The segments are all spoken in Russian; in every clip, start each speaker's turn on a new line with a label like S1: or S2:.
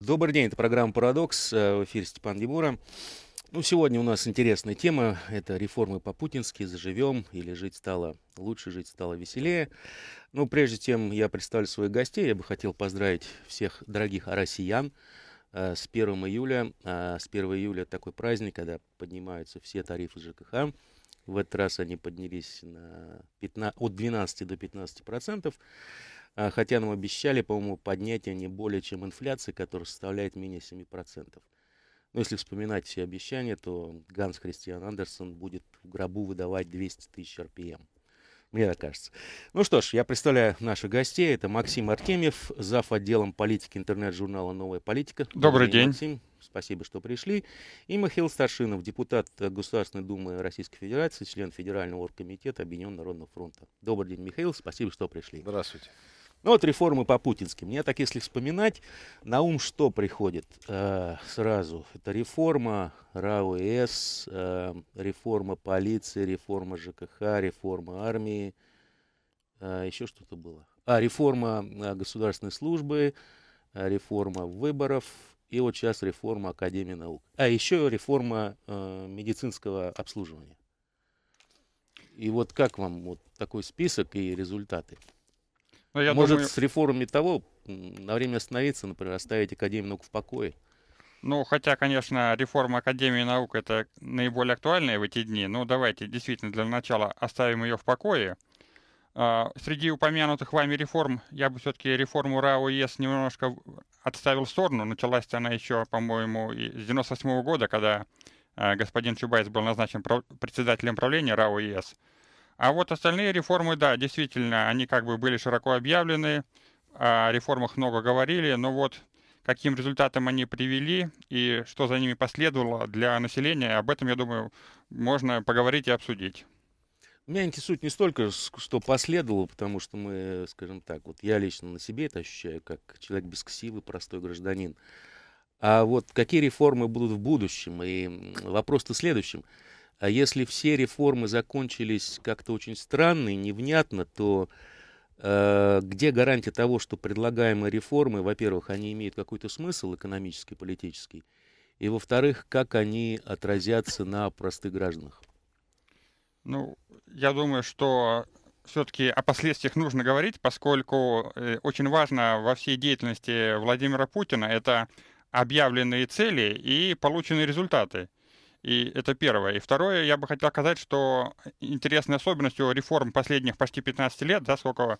S1: Добрый день, это программа «Парадокс», э, в эфире Степан Демура. Ну, сегодня у нас интересная тема, это реформы по-путински, заживем или жить стало лучше, жить стало веселее. Ну, прежде чем я представлю своих гостей, я бы хотел поздравить всех дорогих россиян э, с 1 июля. А, с 1 июля такой праздник, когда поднимаются все тарифы ЖКХ. В этот раз они поднялись на 15, от 12 до 15 процентов. А, хотя нам обещали, по-моему, поднятие не более чем инфляции, которая составляет менее 7%. Но если вспоминать все обещания, то Ганс Христиан Андерсон будет в гробу выдавать 200 тысяч РПМ. Мне так кажется. Ну что ж, я представляю наших гостей. Это Максим Артемьев, зав. отделом политики интернет-журнала «Новая политика». Добрый день. день. Максим, спасибо, что пришли. И Михаил Старшинов, депутат Государственной Думы Российской Федерации, член Федерального оргкомитета Объединенного Народного фронта. Добрый день, Михаил, спасибо, что пришли. Здравствуйте. Ну вот реформы по-путински. Мне так, если вспоминать, на ум что приходит э, сразу? Это реформа РАОС, э, реформа полиции, реформа ЖКХ, реформа армии. Э, еще что-то было. А, реформа э, государственной службы, э, реформа выборов. И вот сейчас реформа Академии наук. А еще реформа э, медицинского обслуживания. И вот как вам вот такой список и результаты? Ну, я Может, думаю... с реформами того на время остановиться, например, оставить Академию наук
S2: в покое? Ну, хотя, конечно, реформа Академии наук это наиболее актуальная в эти дни, но ну, давайте действительно для начала оставим ее в покое. А, среди упомянутых вами реформ я бы все-таки реформу РАО ЕС немножко отставил в сторону. Началась она еще, по-моему, с 98 года, когда а, господин Чубайс был назначен председателем правления РАО ЕС. А вот остальные реформы, да, действительно, они как бы были широко объявлены, о реформах много говорили, но вот каким результатом они привели и что за ними последовало для населения, об этом, я думаю, можно поговорить и обсудить.
S1: Меня интересует не столько, что последовало, потому что мы, скажем так, вот я лично на себе это ощущаю, как человек без ксивы, простой гражданин. А вот какие реформы будут в будущем? И вопрос-то следующим. следующем а если все реформы закончились как-то очень странно и невнятно, то э, где гарантия того, что предлагаемые реформы, во-первых, они имеют какой-то смысл экономический, политический, и, во-вторых, как они отразятся на простых гражданах?
S2: Ну, я думаю, что все-таки о последствиях нужно говорить, поскольку э, очень важно во всей деятельности Владимира Путина это объявленные цели и полученные результаты. И это первое. И второе, я бы хотел сказать, что интересной особенностью реформ последних почти 15 лет, да, сколько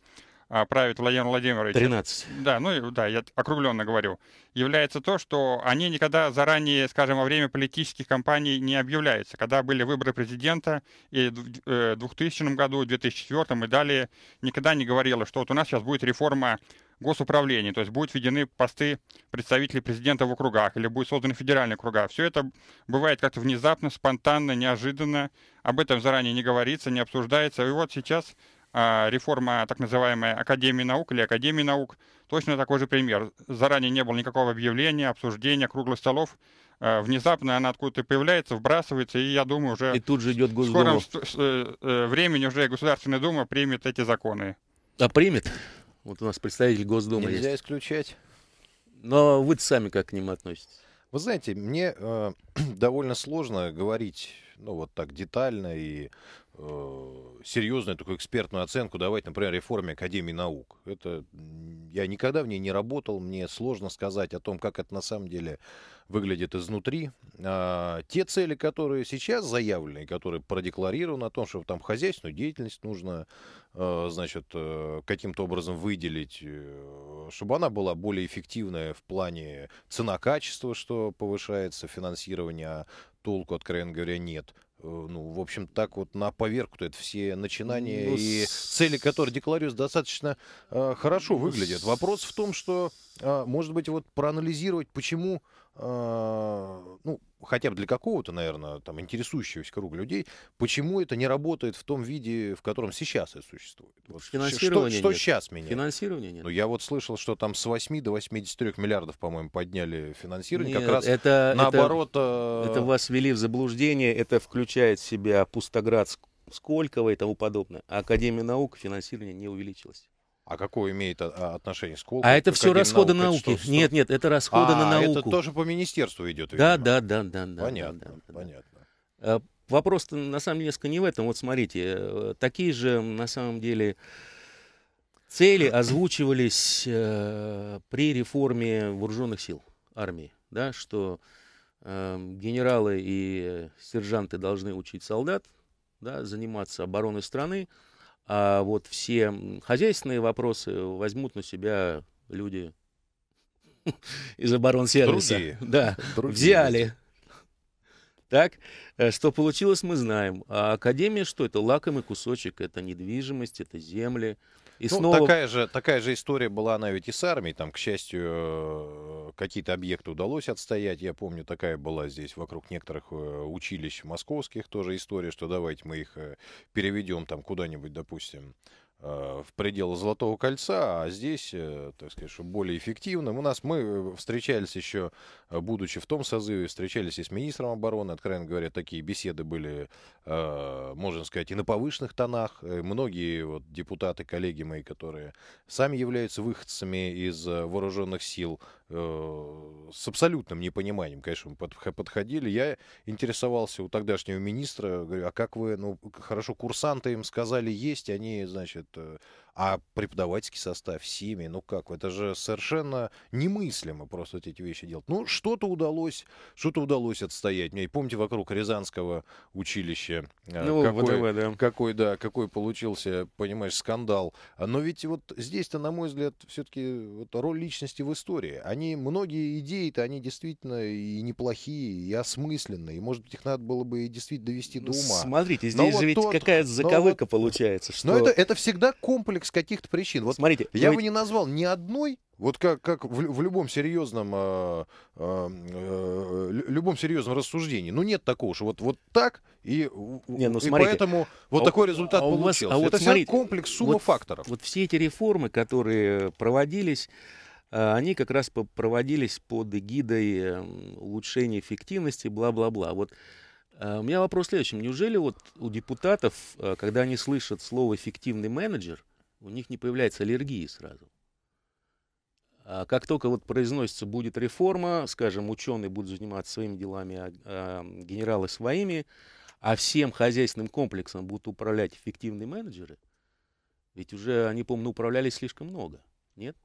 S2: а, правит Владимир Владимирович. 13. Да, ну да, я округленно говорю. Является то, что они никогда заранее, скажем, во время политических кампаний не объявляются. Когда были выборы президента и в 2000 э, году, в 2004 и далее, никогда не говорилось, что вот у нас сейчас будет реформа госуправлении, то есть будут введены посты представителей президента в округах или будут созданы федеральные округа. Все это бывает как-то внезапно, спонтанно, неожиданно. Об этом заранее не говорится, не обсуждается. И вот сейчас а, реформа так называемой Академии наук или Академии наук, точно такой же пример. Заранее не было никакого объявления, обсуждения, круглых столов. А, внезапно она откуда-то появляется, вбрасывается, и я думаю, уже и тут же идет Госдума. в скором э, э, времени уже Государственная Дума примет эти законы.
S3: А примет? Вот у нас представитель Госдумы Нельзя есть. исключать. Но вы сами как к ним относитесь? Вы знаете, мне э, довольно сложно говорить, ну вот так детально и Э, серьезную такую экспертную оценку давать, например, реформе Академии наук. Это я никогда в ней не работал, мне сложно сказать о том, как это на самом деле выглядит изнутри. А, те цели, которые сейчас заявлены, которые продекларированы о том, что там хозяйственную деятельность нужно, э, значит, э, каким-то образом выделить, чтобы она была более эффективная в плане цена-качества, что повышается финансирование, а толку, откровенно говоря, нет. Э, ну, в общем, так вот на поверку это все начинания ну, и с... цели, которые декларируются, достаточно э, хорошо выглядят. Вопрос в том, что, э, может быть, вот проанализировать, почему а, ну, хотя бы для какого-то, наверное, там, интересующегося круга людей, почему это не работает в том виде, в котором сейчас это существует? Вот Финансирования что, что сейчас меняет? Финансирование нет. Ну, я вот слышал, что там с 8 до 83 миллиардов, по-моему, подняли финансирование. Нет, как раз это, наоборот... Это, это вас ввели в заблуждение, это включает
S1: в себя Пустоградск, вы и тому подобное. А Академия наук финансирование не увеличилось.
S3: А какое имеет а, а, отношение сколько? А это все расходы науки. науки.
S1: нет, нет, это расходы а, на науку. это тоже
S3: по министерству идет, Да, да, да, да. да понятно, да, да, понятно. Да. Вопрос
S1: на самом деле несколько не в этом. Вот смотрите, э, такие же на самом деле цели озвучивались э, при реформе вооруженных сил армии, да, что э, генералы и сержанты должны учить солдат, да, заниматься обороной страны, а вот все хозяйственные вопросы возьмут на себя люди из оборонсервиса. Другие. Да, взяли. Так, э, что получилось, мы знаем. А Академия что это? Лакомый кусочек. Это недвижимость, это земли, и ну,
S3: снова... такая, же, такая же история была она ведь и с армией. Там, к счастью, э, какие-то объекты удалось отстоять. Я помню, такая была здесь вокруг некоторых э, училищ московских тоже история, что давайте мы их э, переведем там куда-нибудь, допустим, Э, в пределы Золотого кольца, а здесь, э, так сказать, более эффективным. У нас мы э, встречались еще, будучи в том созыве, встречались и с министром обороны, откровенно говоря, такие беседы были, можно сказать, и на повышенных тонах. Многие вот депутаты, коллеги мои, которые сами являются выходцами из вооруженных сил, Э, с абсолютным непониманием, конечно, мы подходили. Я интересовался у тогдашнего министра, говорю, а как вы, ну, хорошо, курсанты им сказали есть, они, значит, э, а преподавательский состав, семьи, ну как, это же совершенно немыслимо просто эти вещи делать. Ну, что-то удалось, что-то удалось отстоять. И помните, вокруг Рязанского училища, э, ну, какой, ВДВ, да. какой, да, какой получился, понимаешь, скандал. А, но ведь вот здесь-то, на мой взгляд, все-таки вот роль личности в истории. А они, многие идеи-то, они действительно и неплохие, и осмысленные, и, может быть, их надо было бы и действительно довести до ну, ума. Смотрите, здесь но же вот ведь тот, какая заковыка вот, получается. Что... Но это, это всегда комплекс каких-то причин. Вот Смотрите, я ведь... бы не назвал ни одной вот как, как в, в любом серьезном э, э, э, любом серьезном рассуждении. Ну нет такого, что вот, вот так и, не, ну, и смотрите, поэтому а вот а, такой результат а получился. Вас, а вот Это смотрите, комплекс сумма вот, факторов. Вот все эти
S1: реформы, которые проводились, Э, они как раз проводились под эгидой эм, улучшения эффективности, бла-бла-бла. Вот э, у меня вопрос следующий. Неужели вот у депутатов, э, когда они слышат слово «эффективный менеджер», у них не появляется аллергии сразу? А как только вот произносится «будет реформа», скажем, ученые будут заниматься своими делами, а эм, генералы своими, а всем хозяйственным комплексом будут управлять эффективные менеджеры, ведь уже они, помню, управляли слишком много,
S3: нет?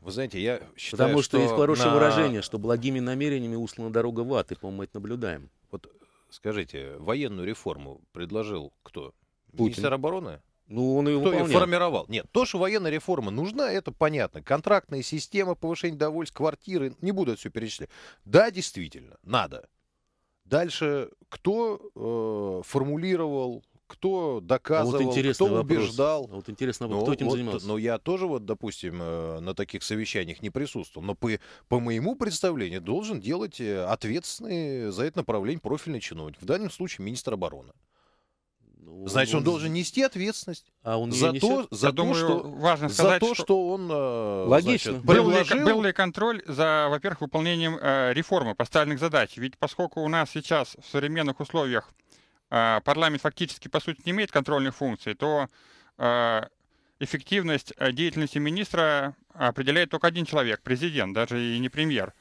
S3: Вы знаете, я считаю, Потому что, что есть хорошее на... выражение,
S1: что благими намерениями услана дорога в ад, и, по-моему, это наблюдаем. Вот
S3: скажите, военную реформу предложил кто? Путин. Министр обороны? Ну, он ее Кто ее формировал? Нет, то, что военная реформа нужна, это понятно. Контрактная система, повышение довольств, квартиры, не буду это все перечислять. Да, действительно, надо. Дальше, кто э, формулировал кто доказывал, а вот кто вопрос. убеждал. А вот интересно, но, ну кто этим занимался? Но ну я тоже, вот, допустим, э, на таких совещаниях не присутствовал. Но по, по моему представлению должен делать э, ответственный за это направление профильный чиновник. В данном случае министр обороны. Ну, Значит, он, должен нести ответственность а он за, то, несет? за, Я то, думаю, что, важно сказать, за то, что, он э, Логично. Значит, был, ли, был ли
S2: контроль за, во-первых, выполнением э, реформы поставленных задач? Ведь поскольку у нас сейчас в современных условиях а, парламент фактически, по сути, не имеет контрольных функций, то а, эффективность э, деятельности министра определяет только один человек, президент, даже и не премьер.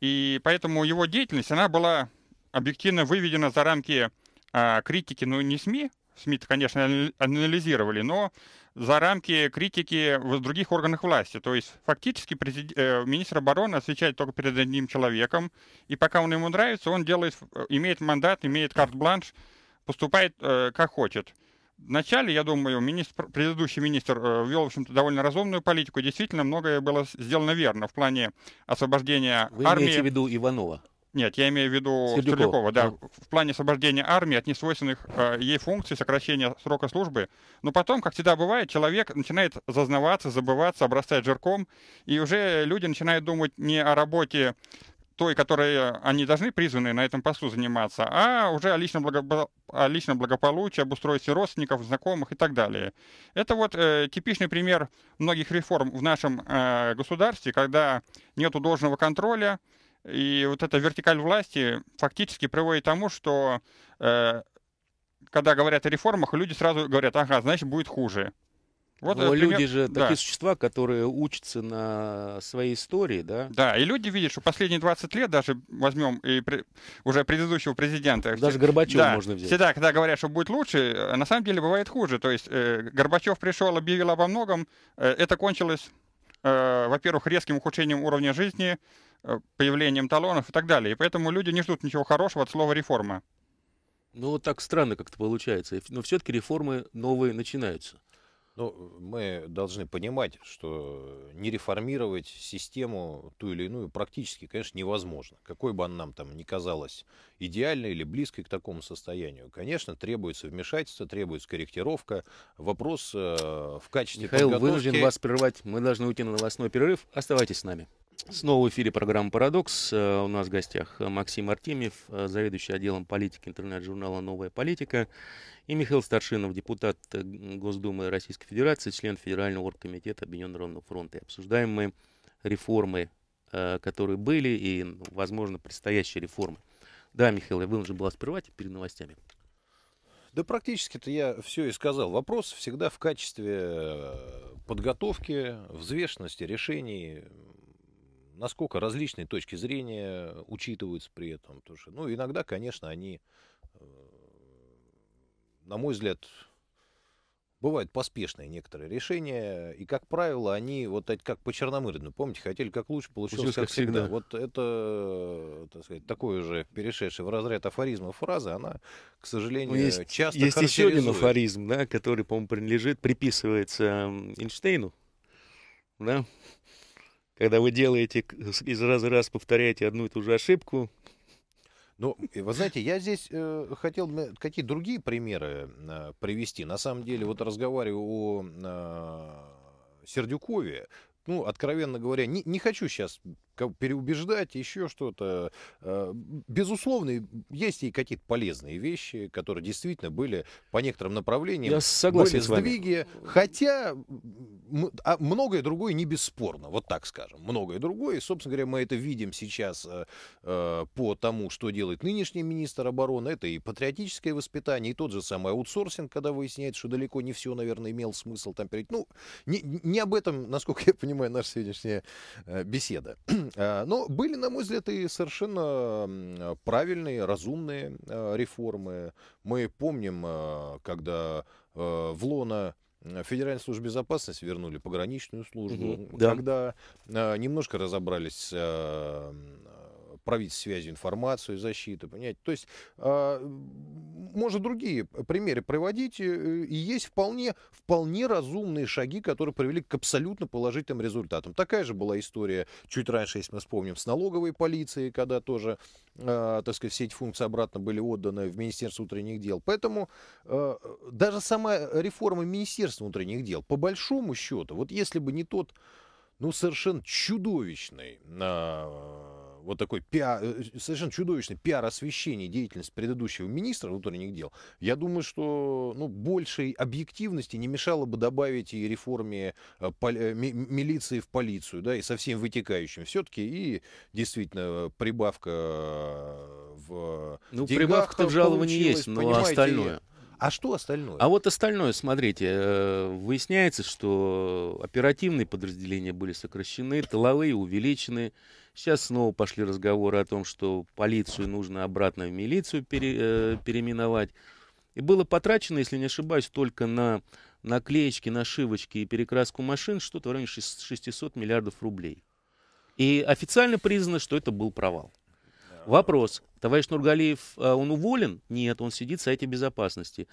S2: И поэтому его деятельность, она была объективно выведена за рамки а, критики, ну не СМИ, сми конечно, анализировали, но за рамки критики в других органах власти. То есть фактически президи- э, министр обороны отвечает только перед одним человеком, и пока он ему нравится, он делает, э, имеет мандат, имеет карт-бланш поступает э, как хочет. Вначале, я думаю, министр, предыдущий министр э, вел, в общем-то, довольно разумную политику. Действительно, многое было сделано верно в плане освобождения Вы армии. Вы имеете в виду Иванова? Нет, я имею в виду Сердюкова, Сердюкова да, да, в плане освобождения армии от несвойственных э, ей функций, сокращения срока службы. Но потом, как всегда бывает, человек начинает зазнаваться, забываться, обрастать жирком, и уже люди начинают думать не о работе той, которой э, они должны призваны на этом посту заниматься, а уже о личном, благо... о личном благополучии, об устройстве родственников, знакомых и так далее. Это вот э, типичный пример многих реформ в нашем э, государстве, когда нету должного контроля, и вот эта вертикаль власти фактически приводит к тому, что э, когда говорят о реформах, люди сразу говорят, ага, значит будет хуже. Вот Но пример... люди же да. такие
S1: существа, которые учатся на своей истории, да?
S2: Да, и люди видят, что последние 20 лет, даже возьмем и при... уже предыдущего президента... Даже Горбачева да, можно взять. Всегда, когда говорят, что будет лучше, э, на самом деле бывает хуже. То есть э, Горбачев пришел, объявил обо многом, э, это кончилось, э, во-первых, резким ухудшением уровня жизни, э, появлением талонов и так далее. И поэтому люди не ждут ничего хорошего от слова «реформа».
S3: Ну, вот так странно как-то получается. Но все-таки реформы новые начинаются. Ну, мы должны понимать, что не реформировать систему ту или иную практически, конечно, невозможно. Какой бы она нам там ни казалась идеальной или близкой к такому состоянию, конечно, требуется вмешательство, требуется корректировка. Вопрос э, в качестве Михаил, подготовки... вынужден вас
S1: прервать. Мы должны уйти на новостной перерыв. Оставайтесь с нами. Снова в эфире программа «Парадокс». Э, у нас в гостях Максим Артемьев, э, заведующий отделом политики интернет-журнала «Новая политика», и Михаил Старшинов, депутат э, Госдумы Российской Федерации, член Федерального оргкомитета Объединенного фронта. И обсуждаем мы реформы, которые были, и, ну, возможно, предстоящие реформы. Да, Михаил, я вынужден был вас прервать
S3: перед новостями. Да практически-то я все и сказал. Вопрос всегда в качестве подготовки, взвешенности решений, насколько различные точки зрения э, учитываются при этом. Потому что, ну, иногда, конечно, они, э, на мой взгляд, бывают поспешные некоторые решения, и, как правило, они вот как по Черномырдину, помните, хотели как лучше, получилось получилось как, как всегда. всегда. Вот это, так сказать, такое же перешедшее в разряд афоризма фраза, она, к ну, сожалению, ну, есть, часто Есть еще один афоризм,
S1: да, который, по-моему, принадлежит, приписывается Эйнштейну, да, когда вы делаете,
S3: из раза в раз повторяете одну и ту же ошибку. Ну, вы знаете, я здесь э, хотел какие другие примеры э, привести. На самом деле, вот разговариваю о э, Сердюкове, ну, откровенно говоря, не, не хочу сейчас как переубеждать, еще что-то. Э, безусловно, есть и какие-то полезные вещи, которые действительно были по некоторым направлениям. Я согласен были с вами. сдвиги, хотя а многое другое не бесспорно, вот так скажем. Многое другое, и, собственно говоря, мы это видим сейчас э, э, по тому, что делает нынешний министр обороны. Это и патриотическое воспитание, и тот же самый аутсорсинг, когда выясняется, что далеко не все, наверное, имел смысл там перейти. Ну, не, не об этом, насколько я понимаю, наша сегодняшняя беседа. Э, Но ну, были, на мой взгляд, и совершенно правильные, разумные э, реформы. Мы помним, э, когда в лоно Федеральной службе безопасности вернули пограничную службу, угу, да. когда немножко разобрались правительств связи информацию, защиту, понимаете? То есть э, можно другие примеры приводить, э, и есть вполне, вполне разумные шаги, которые привели к абсолютно положительным результатам. Такая же была история чуть раньше, если мы вспомним, с налоговой полицией, когда тоже, э, так сказать, все эти функции обратно были отданы в Министерство внутренних дел. Поэтому э, даже сама реформа Министерства внутренних дел, по большому счету, вот если бы не тот, ну, совершенно чудовищный э, вот такой пиар, э, совершенно чудовищный пиар-освещение деятельности предыдущего министра внутренних дел, я думаю, что ну, большей объективности не мешало бы добавить и реформе э, поли, э, милиции в полицию, да, и со всем вытекающим. Все-таки и действительно прибавка в Ну, прибавка в жаловании есть, но остальное... А что остальное?
S1: А вот остальное, смотрите, выясняется, что оперативные подразделения были сокращены, тыловые увеличены, Сейчас снова пошли разговоры о том, что полицию нужно обратно в милицию пере, э, переименовать. И было потрачено, если не ошибаюсь, только на наклеечки, нашивочки и перекраску машин что-то в районе 600 миллиардов рублей. И официально признано, что это был провал. Вопрос. Товарищ Нургалиев, а он уволен?
S3: Нет, он сидит в Совете Безопасности.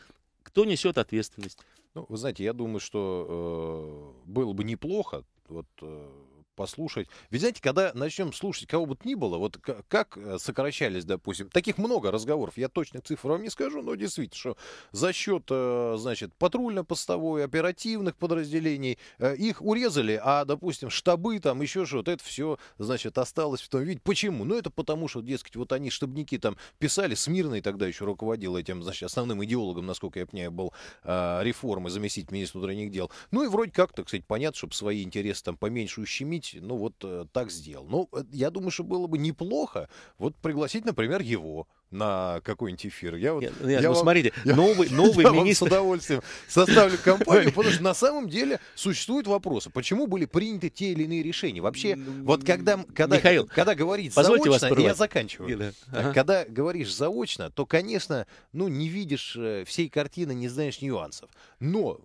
S3: Кто несет ответственность? Ну, вы знаете, я думаю, что э, было бы неплохо, вот э, послушать. Ведь знаете, когда начнем слушать кого бы то ни было, вот как э, сокращались, допустим, таких много разговоров, я точных цифр вам не скажу, но действительно, что за счет, э, значит, патрульно-постовой, оперативных подразделений, э, их урезали, а, допустим, штабы там, еще что-то, это все, значит, осталось в том виде. Почему? Ну, это потому, что, дескать, вот они, штабники там писали, Смирный тогда еще руководил этим, значит, основным идеологом, насколько я понимаю, был реформы, заместитель министра внутренних дел. Ну и вроде как-то, кстати, понятно, чтобы свои интересы там поменьше ущемить, объяснить, ну вот э, так сделал. Ну, э, я думаю, что было бы неплохо вот пригласить, например, его на какой-нибудь эфир. Я вот, нет, ну, я ну, вам, смотрите, я, новый, новый я министр... Вам с удовольствием составлю компанию, потому что на самом деле существуют вопросы. Почему были приняты те или иные решения? Вообще, вот когда, когда, Михаил, когда говорить заочно, вас я заканчиваю. Да. Ага. Когда говоришь заочно, то, конечно, ну, не видишь э, всей картины, не знаешь нюансов. Но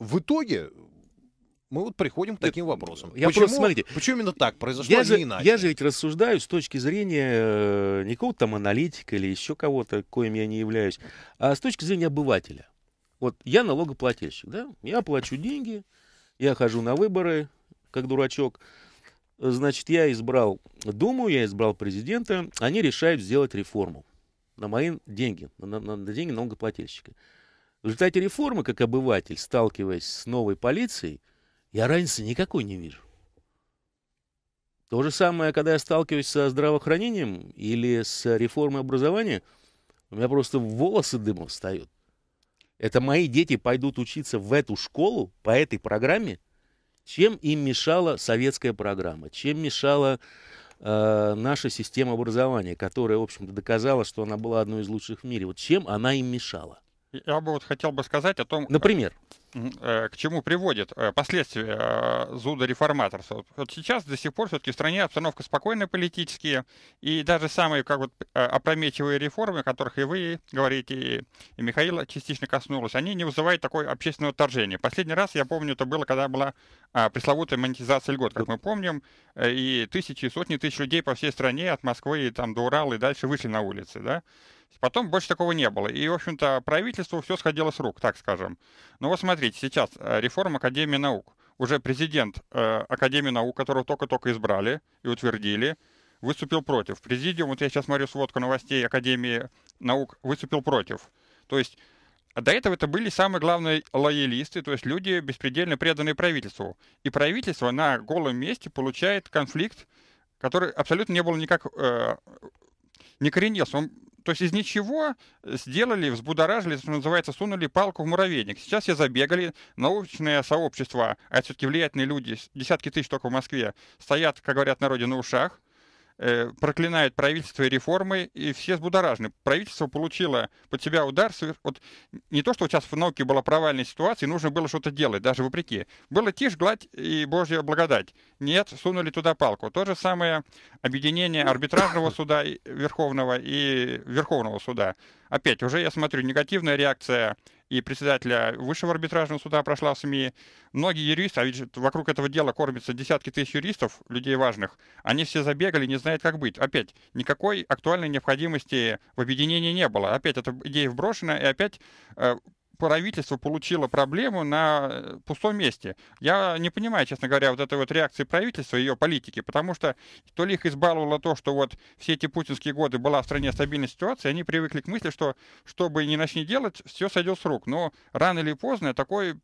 S3: в итоге мы вот приходим к таким вопросам. Я почему, просто, смотрите, почему именно так произошло, я а же, иначе? Я
S1: же ведь рассуждаю с точки зрения э, не какого-то там аналитика или еще кого-то, коим я не являюсь, а с точки зрения обывателя. Вот я налогоплательщик, да? Я плачу деньги, я хожу на выборы, как дурачок. Значит, я избрал Думу, я избрал президента, они решают сделать реформу на мои деньги, на, на, на деньги налогоплательщика. В результате реформы, как обыватель, сталкиваясь с новой полицией, я разницы никакой не вижу. То же самое, когда я сталкиваюсь со здравоохранением или с реформой образования, у меня просто волосы дымом встают. Это мои дети пойдут учиться в эту школу по этой программе, чем им мешала советская программа, чем мешала э, наша система образования, которая, в общем-то, доказала, что она была одной из лучших в мире.
S2: Вот чем она им мешала? Я бы вот хотел бы сказать о том... Например? Э, к чему приводит э, последствия э, зуда реформаторства. Вот сейчас до сих пор все-таки в стране обстановка спокойная политически, и даже самые как вот, опрометчивые реформы, о которых и вы говорите, и Михаила частично коснулась, они не вызывают такое общественного отторжения. Последний раз, я помню, это было, когда была а, пресловутая монетизация льгот, как мы помним, и тысячи, сотни тысяч людей по всей стране, от Москвы и там до Урала и дальше вышли на улицы, да? Потом больше такого не было. И, в общем-то, правительству все сходило с рук, так скажем. Ну вот смотрите, сейчас э, реформа Академии наук. Уже президент э, Академии наук, которого только-только избрали и утвердили, выступил против. Президиум, вот я сейчас смотрю сводку новостей Академии наук, выступил против. То есть а до этого это были самые главные лоялисты, то есть люди, беспредельно преданные правительству. И правительство на голом месте получает конфликт, который абсолютно не был никак... Э, не коренился, он то есть из ничего э, сделали, взбудоражили, что называется, сунули палку в муравейник. Сейчас все забегали, научное сообщество, а все-таки влиятельные люди, десятки тысяч только в Москве, стоят, как говорят народе, на ушах, Э, проклинает правительство и реформы, и все взбудоражены. Правительство получило под себя удар. Вот не то, что сейчас в науке была провальная ситуация, и нужно было что-то делать, даже вопреки. Было тишь, гладь и божья благодать. Нет, сунули туда палку. То же самое объединение ну, арбитражного суда Верховного и Верховного суда. Опять, уже я смотрю, негативная реакция и председателя высшего арбитражного суда прошла в СМИ. Многие юристы, а ведь вокруг этого дела кормятся десятки тысяч юристов, людей важных, они все забегали, не знают, как быть. Опять, никакой актуальной необходимости в объединении не было. Опять эта идея вброшена, и опять э, правительство получило проблему на э, пустом месте. Я не понимаю, честно говоря, вот этой вот реакции правительства, и ее политики, потому что то ли их избаловало то, что вот все эти путинские годы была в стране стабильная ситуация, и они привыкли к мысли, что что бы ни начни делать, все сойдет с рук. Но рано или поздно такой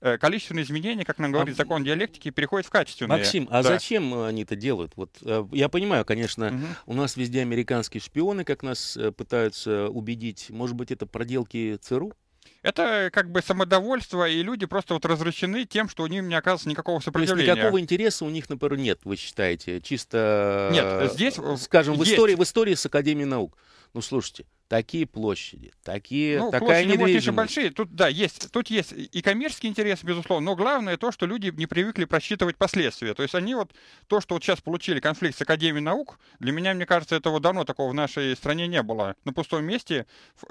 S2: э, количественные изменения, как нам говорит а... закон диалектики, переходит в качественные. Максим, а да.
S1: зачем они это делают? Вот э, я понимаю, конечно, угу. у нас везде американские шпионы, как нас пытаются убедить. Может быть, это проделки ЦРУ?
S2: Это как бы самодовольство, и люди просто вот развращены тем, что у них не оказывается никакого сопротивления. То есть никакого
S1: интереса у них, например, нет, вы считаете? Чисто, нет, э, здесь, э, скажем, есть. в истории, в истории с Академией наук. Ну, слушайте, такие площади,
S2: такие, ну, такая площади, недвижимость. Может, большие. Тут, да, есть, тут есть и коммерческий интерес, безусловно, но главное то, что люди не привыкли просчитывать последствия. То есть они вот, то, что вот сейчас получили конфликт с Академией наук, для меня, мне кажется, этого давно такого в нашей стране не было. На пустом месте э,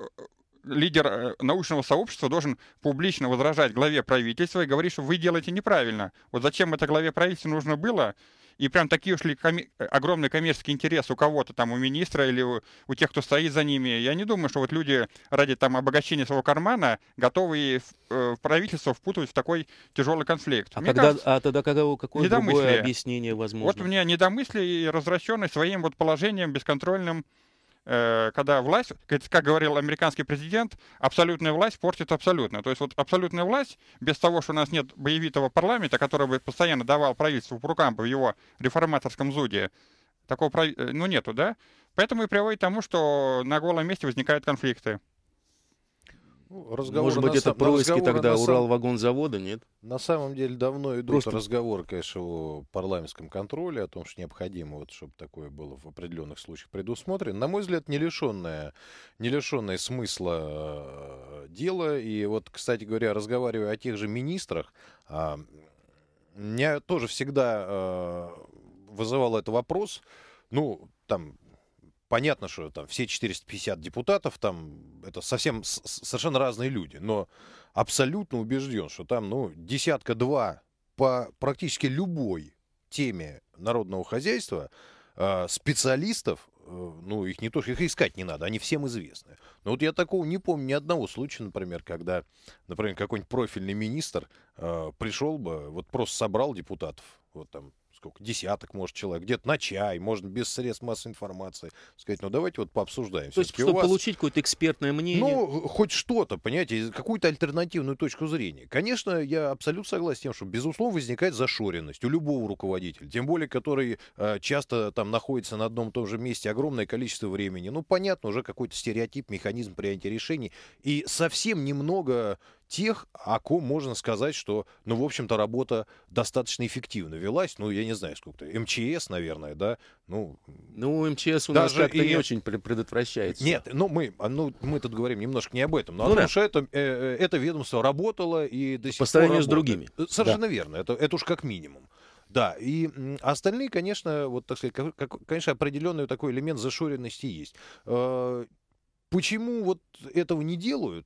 S2: лидер э, научного сообщества должен публично возражать главе правительства и говорить, что вы делаете неправильно. Вот зачем это главе правительства нужно было? И прям такие ушли коми- э, огромный коммерческий интерес у кого-то там, у министра или у, у тех, кто стоит за ними. Я не думаю, что вот люди ради там обогащения своего кармана готовы в, э, в правительство впутывать в такой тяжелый конфликт. А, мне тогда, кажется, а тогда какое, какое недомыслие. другое объяснение возможно? Вот у меня недомыслие и развращенность своим вот положением бесконтрольным Э, когда власть, как говорил американский президент, абсолютная власть портит абсолютно. То есть вот абсолютная власть, без того, что у нас нет боевитого парламента, который бы постоянно давал правительству по рукам в его реформаторском зуде, такого э, ну нету, да? Поэтому и приводит к тому, что на голом месте возникают конфликты.
S4: Ну, разговор Может быть, на, это происки тогда
S3: Урал-вагонзавода, нет? На самом деле давно идут Просто... разговоры, конечно, о парламентском контроле, о том, что необходимо, вот, чтобы такое было в определенных случаях предусмотрено. На мой взгляд, не лишенное, не лишенное смысла э, дело. И вот, кстати говоря, разговаривая о тех же министрах, э, меня тоже всегда э, вызывал это вопрос. Ну, там, понятно, что там все 450 депутатов, там это совсем совершенно разные люди, но абсолютно убежден, что там, ну, десятка-два по практически любой теме народного хозяйства а, специалистов, э, ну, их не то, их искать не надо, они всем известны. Но вот я такого не помню ни одного случая, например, когда, например, какой-нибудь профильный министр э, пришел бы, вот просто собрал депутатов, вот там сколько, десяток, может, человек, где-то на чай, можно без средств массовой информации, сказать, ну давайте вот пообсуждаем. То есть, чтобы вас... получить какое-то экспертное мнение? Ну, э, хоть что-то, понимаете, какую-то альтернативную точку зрения. Конечно, я абсолютно согласен с тем, что, безусловно, возникает зашоренность у любого руководителя, тем более, который э, часто там находится на одном и том же месте огромное количество времени. Ну, понятно, уже какой-то стереотип, механизм принятия решений, и совсем немного тех, о ком можно сказать, что, ну, в общем-то, работа достаточно эффективно велась. Ну, я не знаю, сколько-то. МЧС, наверное, да? Ну, ну МЧС у нас как-то и... не очень предотвращается. Нет, ну, мы, а, ну, мы тут говорим немножко не об этом. Но ну, потому да. что это, э, э, это ведомство работало и до сих По сравнению пор работает. с другими. Э, совершенно да. верно. Это, это уж как минимум. Да, и остальные, конечно, вот так сказать, как, конечно, определенный такой элемент зашоренности есть. Почему вот этого не делают?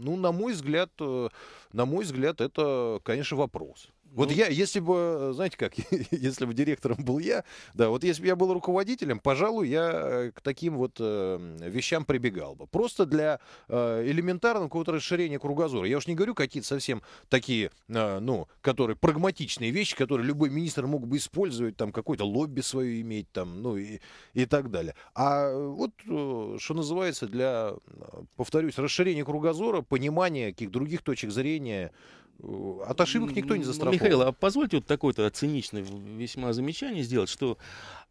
S3: Ну, на мой взгляд, э, на мой взгляд, это, конечно, вопрос. Вот ну. я, если бы, э, знаете как, если бы директором был я, да, вот если бы я был руководителем, пожалуй, я э, к таким вот э, вещам прибегал бы. Просто для э, элементарного какого-то расширения кругозора. Я уж не говорю какие-то совсем такие, э, ну, которые прагматичные вещи, которые любой министр мог бы использовать, там, какое-то лобби свое иметь, там, ну, и, и так далее. А э, вот, э, что называется, для, повторюсь, расширения кругозора, понимания каких-то других точек зрения, от ошибок никто не застрахован. Михаил, а
S1: позвольте вот такое-то циничное весьма замечание сделать, что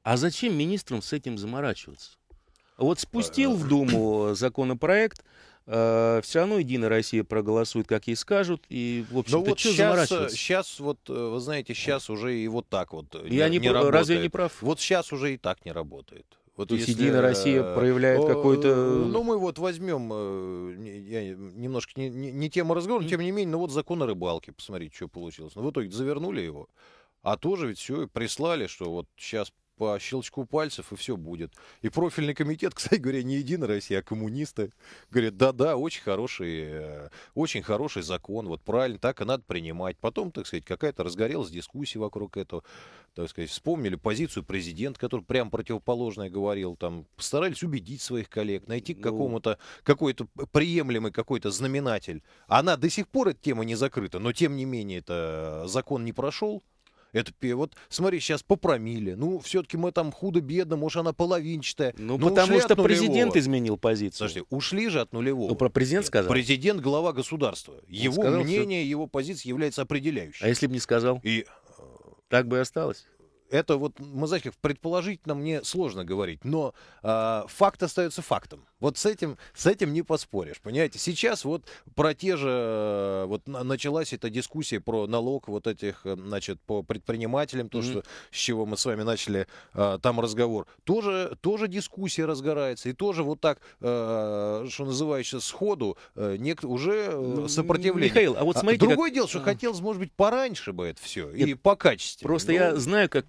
S1: а зачем министрам с этим заморачиваться? Вот спустил в Думу законопроект, э, все равно Единая Россия проголосует, как ей скажут, и, в ну общем-то, вот что сейчас,
S3: сейчас, вот, э, вы знаете, сейчас уже и вот так вот Я не, не про... работает. Разве не прав? Вот сейчас уже и так не работает. Вот То если, есть Единая Россия э, проявляет э, какой-то... Ну, мы вот возьмем, э, я немножко не, не, не тема разговора, но тем не менее, ну вот закон о рыбалке, посмотрите, что получилось. Ну, в итоге завернули его, а тоже ведь все прислали, что вот сейчас по щелчку пальцев, и все будет. И профильный комитет, кстати говоря, не Единая Россия, а коммунисты, говорят, да-да, очень хороший, э, очень хороший закон, вот правильно, так и надо принимать. Потом, так сказать, какая-то разгорелась дискуссия вокруг этого, так сказать, вспомнили позицию президента, который прям противоположное говорил, там, постарались убедить своих коллег, найти ну... какому-то, какой-то приемлемый какой-то знаменатель. Она до сих пор, эта тема не закрыта, но тем не менее, это закон не прошел, это вот, смотри, сейчас попромили. Ну, все-таки мы там худо-бедно, может, она половинчатая. Ну, Но потому что президент изменил позицию. Подожди, ушли же от нулевого. Ну, про президент Нет. Э, сказал. Президент, глава государства. его сказал, мнение, что... его позиция является определяющей. А если бы не сказал? И... Э, так бы и осталось это вот, мы знаете, предположительно мне сложно говорить, но э, факт остается фактом. Вот с этим, с этим не поспоришь, понимаете? Сейчас вот про те же, э, вот началась эта дискуссия про налог вот этих, э, значит, по предпринимателям, то, mm-hmm. что, с чего мы с вами начали э, там разговор. Тоже, тоже дискуссия разгорается, и тоже вот так, э, что называется, сходу э, нек- уже э, сопротивление. Михаил, а вот а, смотрите... А, другое как... дело, что хотелось, может быть, пораньше бы это все, Нет, и по качеству. Просто Но... я ну. знаю, как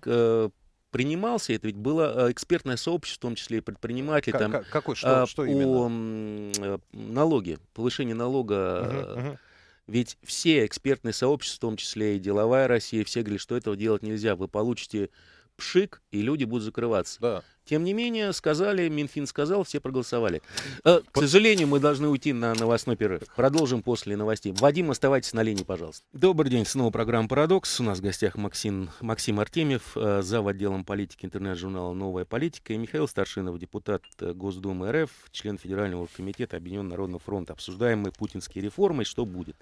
S3: принимался,
S1: это ведь было э, экспертное сообщество, в том числе и предприниматели. Как, там, какой, что, а, что именно? Э, налоги, повышение налога. Угу, угу. Ведь все экспертные сообщества, в том числе и деловая Россия, все говорили, что этого делать нельзя. Вы получите пшик, и люди будут закрываться. Да. Тем не менее, сказали, Минфин сказал, все проголосовали. Э, к сожалению, мы должны уйти на новостной перерыв. Продолжим после новостей. Вадим, оставайтесь на линии, пожалуйста. Добрый день, снова программа «Парадокс». У нас в гостях Максим, Максим Артемьев, э, зав. отделом политики интернет-журнала «Новая политика» и Михаил Старшинов, депутат э, Госдумы РФ, член Федерального комитета Объединенного Народного фронта. Обсуждаем мы путинские реформы и что будет.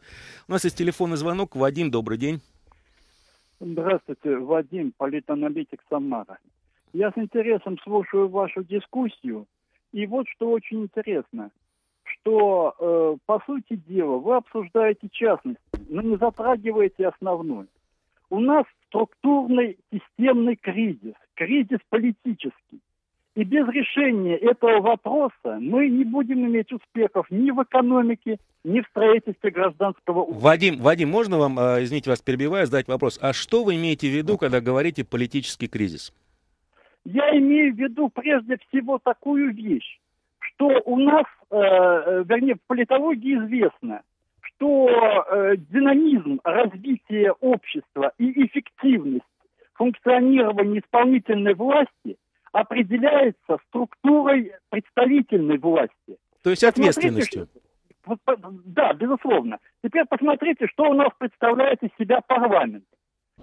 S1: У нас есть телефонный звонок. Вадим,
S4: добрый день. Здравствуйте, Вадим, политаналитик Самара. Я с интересом слушаю вашу дискуссию, и вот что очень интересно, что, э, по сути дела, вы обсуждаете частности, но не затрагиваете основной. У нас структурный системный кризис, кризис политический. И без решения этого вопроса мы не будем иметь успехов ни в экономике, ни в строительстве гражданского общества.
S1: Вадим, Вадим, можно вам, э, извините, вас перебиваю, задать вопрос. А что вы имеете в виду, когда говорите политический кризис?
S4: Я имею в виду прежде всего такую вещь, что у нас, э, э вернее, в политологии известно, что э, динамизм развития общества и эффективность функционирования исполнительной власти определяется структурой представительной власти. То есть ответственностью. Посмотрите, да, безусловно. Теперь посмотрите, что у нас представляет из себя парламент.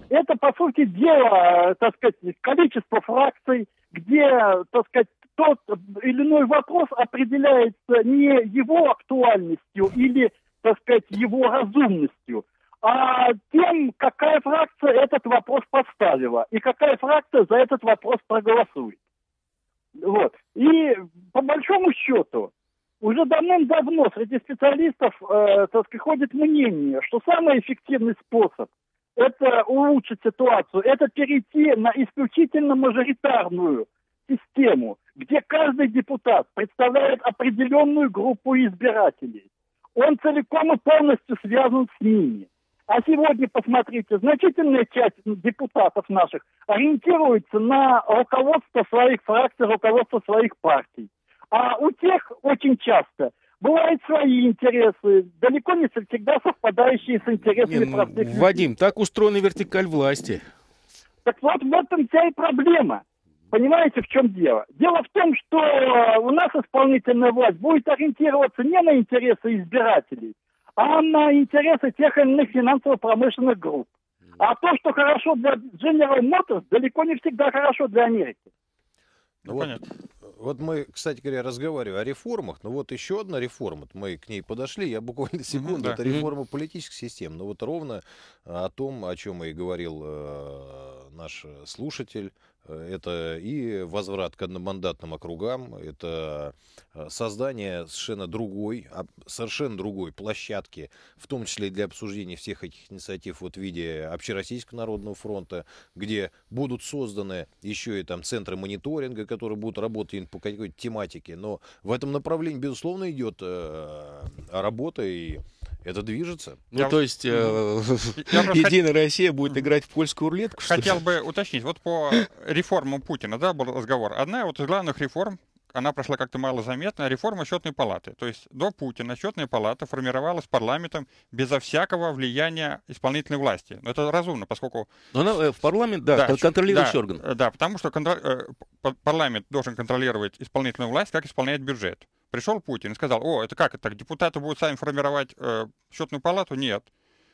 S4: Это, по сути дела, э, так сказать, количество фракций, где, так сказать, тот или иной вопрос определяется не его актуальностью или, так сказать, его разумностью, а тем, какая фракция этот вопрос поставила и какая фракция за этот вопрос проголосует. Вот. И по большому счету, уже давным-давно среди специалистов э, так сказать, ходит мнение, что самый эффективный способ – это улучшит ситуацию, это перейти на исключительно мажоритарную систему, где каждый депутат представляет определенную группу избирателей. Он целиком и полностью связан с ними. А сегодня, посмотрите, значительная часть депутатов наших ориентируется на руководство своих фракций, руководство своих партий. А у тех очень часто – бывают свои интересы, далеко не всегда совпадающие с интересами не, ну, простых людей.
S1: Вадим, так устроена вертикаль власти.
S4: Так вот, в этом вся и проблема. Понимаете, в чем дело? Дело в том, что у нас исполнительная власть будет ориентироваться не на интересы избирателей, а на интересы тех или иных финансово-промышленных групп. А то, что хорошо для General Motors, далеко не всегда хорошо для Америки.
S3: Ну, вот, понятно вот мы, кстати говоря, разговариваем о реформах, но вот еще одна реформа, мы к ней подошли, я буквально секунду, да. это реформа политических систем, но ну вот ровно о том, о чем и говорил э, наш э, слушатель, это и возврат к одномандатным округам, это э, создание совершенно другой, совершенно другой площадки, в том числе для обсуждения всех этих инициатив вот в виде Общероссийского народного фронта, где будут созданы еще и там центры мониторинга, которые будут работать по какой-то тематике. Но в этом направлении, безусловно, идет э, работа и это движется. Ну, я, то есть э,
S2: Единая
S1: хот... Россия будет играть в польскую рулетку? Хотел
S2: бы уточнить. Вот по реформам Путина, да, был разговор. Одна вот из главных реформ, она прошла как-то малозаметно, реформа счетной палаты. То есть до Путина счетная палата формировалась парламентом безо всякого влияния исполнительной власти. Но это разумно, поскольку... Но она э, в парламент, да, да контролирующий да, орган. Да, потому что контр... Э, парламент должен контролировать исполнительную власть, как исполняет бюджет. Пришел Путин и сказал, о, это как это так, депутаты будут сами формировать э, счетную палату? Нет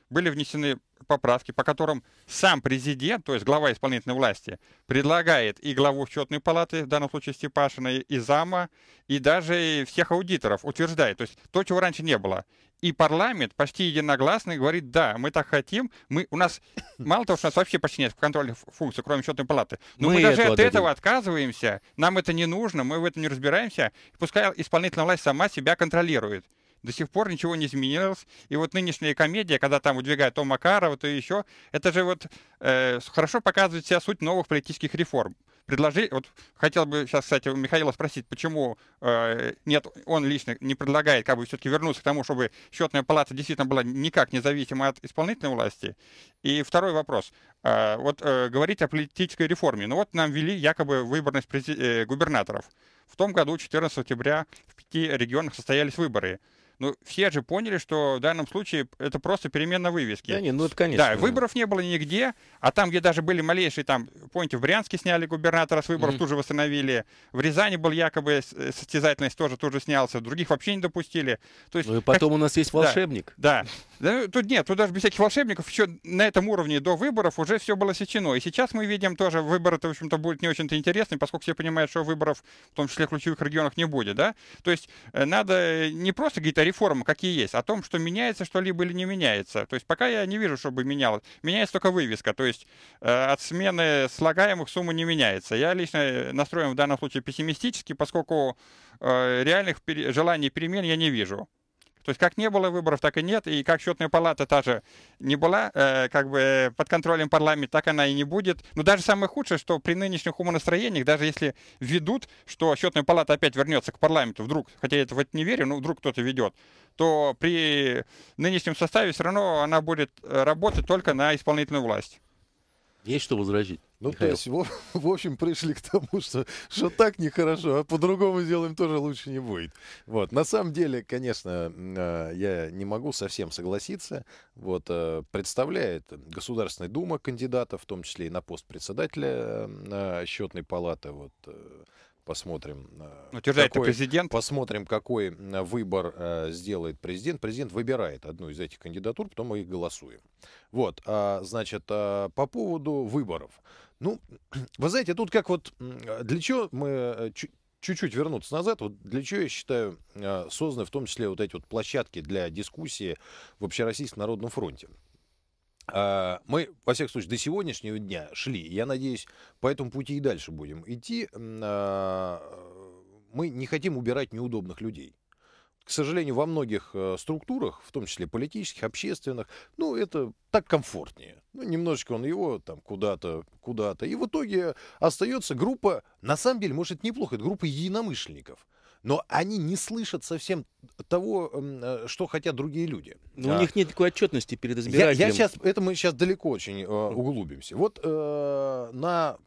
S2: были внесены поправки, по которым сам президент, то есть глава исполнительной власти, предлагает и главу счетной палаты, в данном случае Степашина, и зама, и даже всех аудиторов утверждает. То есть то, чего раньше не было. И парламент почти единогласно говорит, да, мы так хотим, мы, у нас, мало того, что у нас вообще почти нет контрольных функций, кроме счетной палаты, но мы, мы даже от этого отказываемся, нам это не нужно, мы в этом не разбираемся, пускай исполнительная власть сама себя контролирует до сих пор ничего не изменилось. И вот нынешняя комедия, когда там выдвигают то Макарова, то еще, это же вот э, хорошо показывает вся суть новых политических реформ. Предложи, вот хотел бы сейчас, кстати, у Михаила спросить, почему э, нет, он лично не предлагает как бы все-таки вернуться к тому, чтобы счетная палата действительно была никак независима от исполнительной власти. И второй вопрос. Э, вот э, говорить о политической реформе. Ну вот нам ввели якобы выборность э, губернаторов. В том году, 14 октября, в пяти регионах состоялись выборы. Ну все же поняли, что в данном случае это просто перемена вывески. Да, не, ну это конечно. Да, выборов не было нигде, а там, где даже были малейшие, там, помните, в Брянске сняли губернатора с выборов, mm-hmm. тут же восстановили. В Рязани был якобы э, состязательность, тоже тоже снялся. Других вообще не допустили. То есть, ну и потом как... у нас есть волшебник. Да, да. Да, тут нет, тут даже без всяких волшебников, еще на этом уровне до выборов уже все было сечено. И сейчас мы видим тоже, выборы-то, в общем-то, будет не очень-то интересный, поскольку все понимают, что выборов, в том числе в ключевых регионах, не будет, да? То есть э, надо э, не просто какие-то реформы, какие есть, а о том, что меняется что-либо или не меняется. То есть пока я не вижу, чтобы менялось. Меняется только вывеска, то есть э, от смены слагаемых сумма не меняется. Я лично э, настроен в данном случае пессимистически, поскольку э, реальных пере- желаний перемен я не вижу. То есть как не было выборов, так и нет. И как счетная палата та же не была э, как бы под контролем парламента, так она и не будет. Но даже самое худшее, что при нынешних умонастроениях, даже если ведут, что счетная палата опять вернется к парламенту, вдруг, хотя я это в это не верю, но вдруг кто-то ведет, то при нынешнем составе все равно она будет э, работать только на исполнительную власть. Есть что возразить.
S3: Ну, Михаил. то есть, в, в общем, пришли к тому, что, что так нехорошо, а по-другому сделаем тоже лучше не будет. Вот. На самом деле, конечно, а, я не могу совсем согласиться. Вот, э, представляет Государственная Дума кандидата, в том числе и на пост председателя счетной палаты, вот, э, посмотрим. Э, Утверждает ну, какой, президент. Посмотрим, какой э, выбор э, сделает президент. Президент выбирает одну из этих кандидатур, потом мы их голосуем. Вот, а, значит, по поводу выборов. Ну, вы знаете, тут как вот, для чего мы чуть-чуть вернуться назад, вот для чего я считаю созданы в том числе вот эти вот площадки для дискуссии в Общероссийском народном фронте. А, мы, во всяком случае, до сегодняшнего дня шли. Я надеюсь, по этому пути и дальше будем идти. А, мы не хотим убирать неудобных людей. К сожалению, во многих э, структурах, в том числе политических, общественных, ну, это так комфортнее. Ну, немножечко он его там куда-то, куда-то. И в итоге остается группа, на самом деле, может, это неплохо, это группа единомышленников – но они не слышат совсем того, э, что хотят другие люди. Но ну, а. у них
S1: нет такой отчетности перед избирателем. Я, я сейчас,
S3: это мы сейчас далеко очень э, углубимся. Вот э, на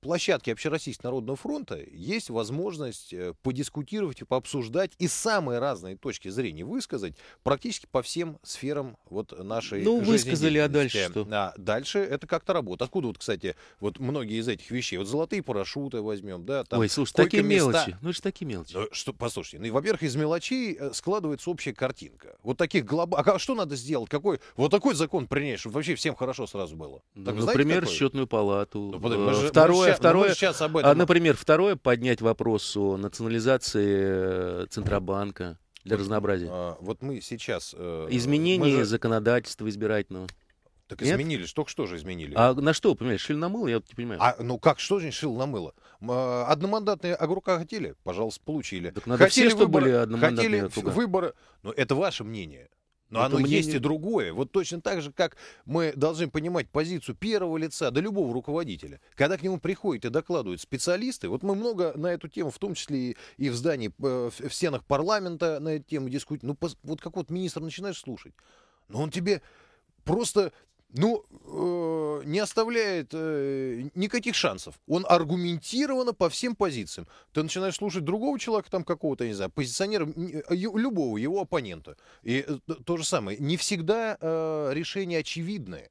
S3: площадке Общероссийского народного фронта есть возможность э, подискутировать и пообсуждать и самые разные точки зрения высказать практически по всем сферам вот нашей Ну, высказали, а дальше что? А дальше это как-то работа. Откуда вот, кстати, вот многие из этих вещей? Вот золотые парашюты возьмем, да? Там Ой, слушай, такие места... мелочи. Ну, это же такие мелочи. Ну, что, послушайте, ну, и, во-первых, из мелочей э, складывается общая картинка. Вот таких глобальных... А что надо сделать? Какой... Вот такой закон принять, чтобы вообще всем хорошо сразу было. Так, ну, например, знаете, счетную палату. Ну, мы же, Второе, второе, а второе, сейчас об а, этом. Например,
S1: второе поднять вопрос о национализации э, Центробанка для разнообразия. А,
S3: вот мы сейчас... Э, Изменение мы же...
S1: законодательства избирательного. Так Нет? изменили, только что же изменили. А
S3: на что, понимаешь, шиль на мыло, я вот не понимаю. А, ну как, что же шил на мыло? Одномандатные округа хотели? Пожалуйста, получили. Так надо хотели все, выборы, были одномандатные Хотели выборы, но ну, это ваше мнение.
S4: Но это оно мнение... есть и
S3: другое. Вот точно так же, как мы должны понимать позицию первого лица, да любого руководителя. Когда к нему приходят и докладывают специалисты, вот мы много на эту тему, в том числе и в здании, э, в стенах парламента на эту тему дискутируем. Ну, вот как вот министр начинаешь слушать, но ну, он тебе просто ну, э, не оставляет э, никаких шансов. Он аргументированно по всем позициям. Ты начинаешь слушать другого человека, там какого-то, не знаю, позиционера, э, любого его оппонента. И э, то же самое. Не всегда э, решения очевидные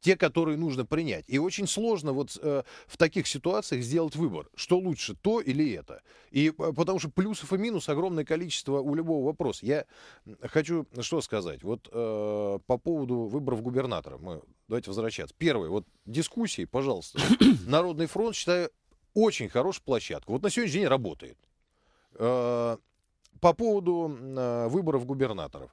S3: те, которые нужно принять. И очень сложно вот э, в таких ситуациях сделать выбор, что лучше, то или это. И э, потому что плюсов и минус огромное количество у любого вопроса. Я хочу что сказать. Вот э, по поводу выборов губернатора. Мы, давайте возвращаться. Первый. Вот дискуссии, пожалуйста. Народный фронт, считаю, очень хорошая площадка. Вот на сегодняшний день работает. Э, по поводу э, выборов губернаторов.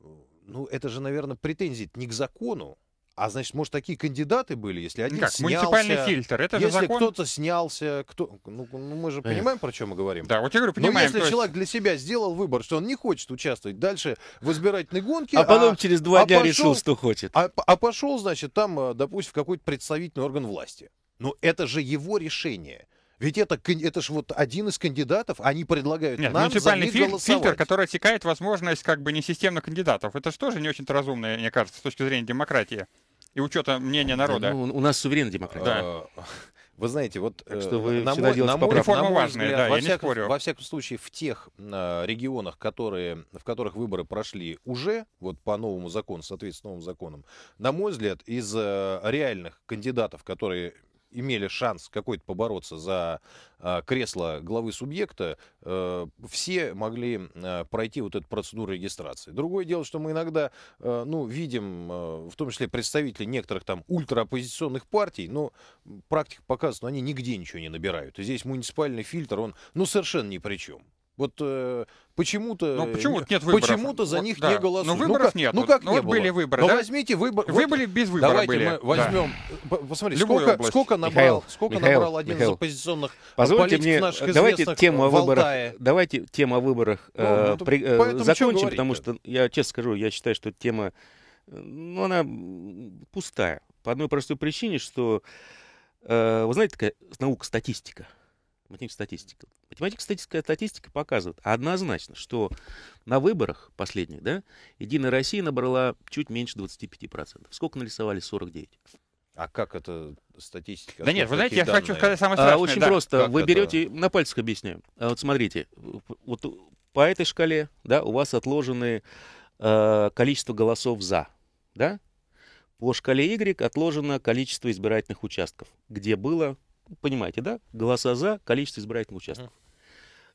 S3: Э, ну, это же, наверное, претензии не к закону, а значит, может, такие кандидаты были, если один как, снялся... муниципальный фильтр, это если же закон... кто-то снялся, кто... Ну, ну, мы же понимаем, про чем мы говорим. Да, вот я говорю, понимаем. Но если есть... человек для себя сделал выбор, что он не хочет участвовать дальше в избирательной гонке... А, а потом через два а дня пошел, решил, что хочет. А, а пошел, значит, там, э, допустим, в какой-то представительный орган власти. Ну это же его решение. Ведь это, это же вот один из кандидатов, они предлагают Нет, нам за них фильтр, голосовать. фильтр,
S2: который отсекает возможность как бы несистемных кандидатов. Это же тоже не очень разумно, мне кажется, с точки зрения демократии и учета мнения э,
S1: народа. Ну, у нас суверенная демократия. Да. Э, вы знаете, вот э, что вы на, мой, на, мой, реформа на
S3: мой важная, взгляд, да, во, я всяком, не спорю. во всяком случае, в тех э, регионах, которые, в которых выборы прошли уже, вот по новому закону, соответственно, новым законам, на мой взгляд, из э, реальных кандидатов, которые имели шанс какой-то побороться за а, кресло главы субъекта, э, все могли э, пройти вот эту процедуру регистрации. Другое дело, что мы иногда э, ну, видим, в том числе представителей некоторых там ультраоппозиционных партий, но практика показывает, что они нигде ничего не набирают. И здесь муниципальный фильтр, он ну, совершенно ни при чем. Вот э, почему-то ну, э, почему нет выборов. Почему-то за вот, них да. не ну, голосуют. Но ну выборов ну, как, нет. Ну как ну, не вот было? были выборы. Но ну, да? возьмите выбор. Вы вот, были без выбора. Давайте были. мы возьмем. Да. Посмотри, сколько, сколько набрал, Михаил, сколько Михаил, набрал один Михаил. из оппозиционных Позвольте мне, наших э, давайте тему о выборах.
S1: Давайте тема о выборах э, ну, при, э, закончим, что потому что я честно скажу, я считаю, что тема, э, ну она пустая по одной простой причине, что э, вы знаете, такая наука статистика математическая статистика. Математическая статистика показывает однозначно, что на выборах последних, да, Единая Россия набрала чуть меньше 25%. Сколько нарисовали? 49%.
S3: А как это статистика? Да нет, вы знаете, я хочу сказать самое а, страшное. А, очень да. просто. Как вы это? берете,
S1: на пальцах объясняю. А, вот смотрите, вот по этой шкале, да, у вас отложены э, количество голосов за, да? По шкале Y отложено количество избирательных участков, где было понимаете, да? Голоса за, количество избирательных участков.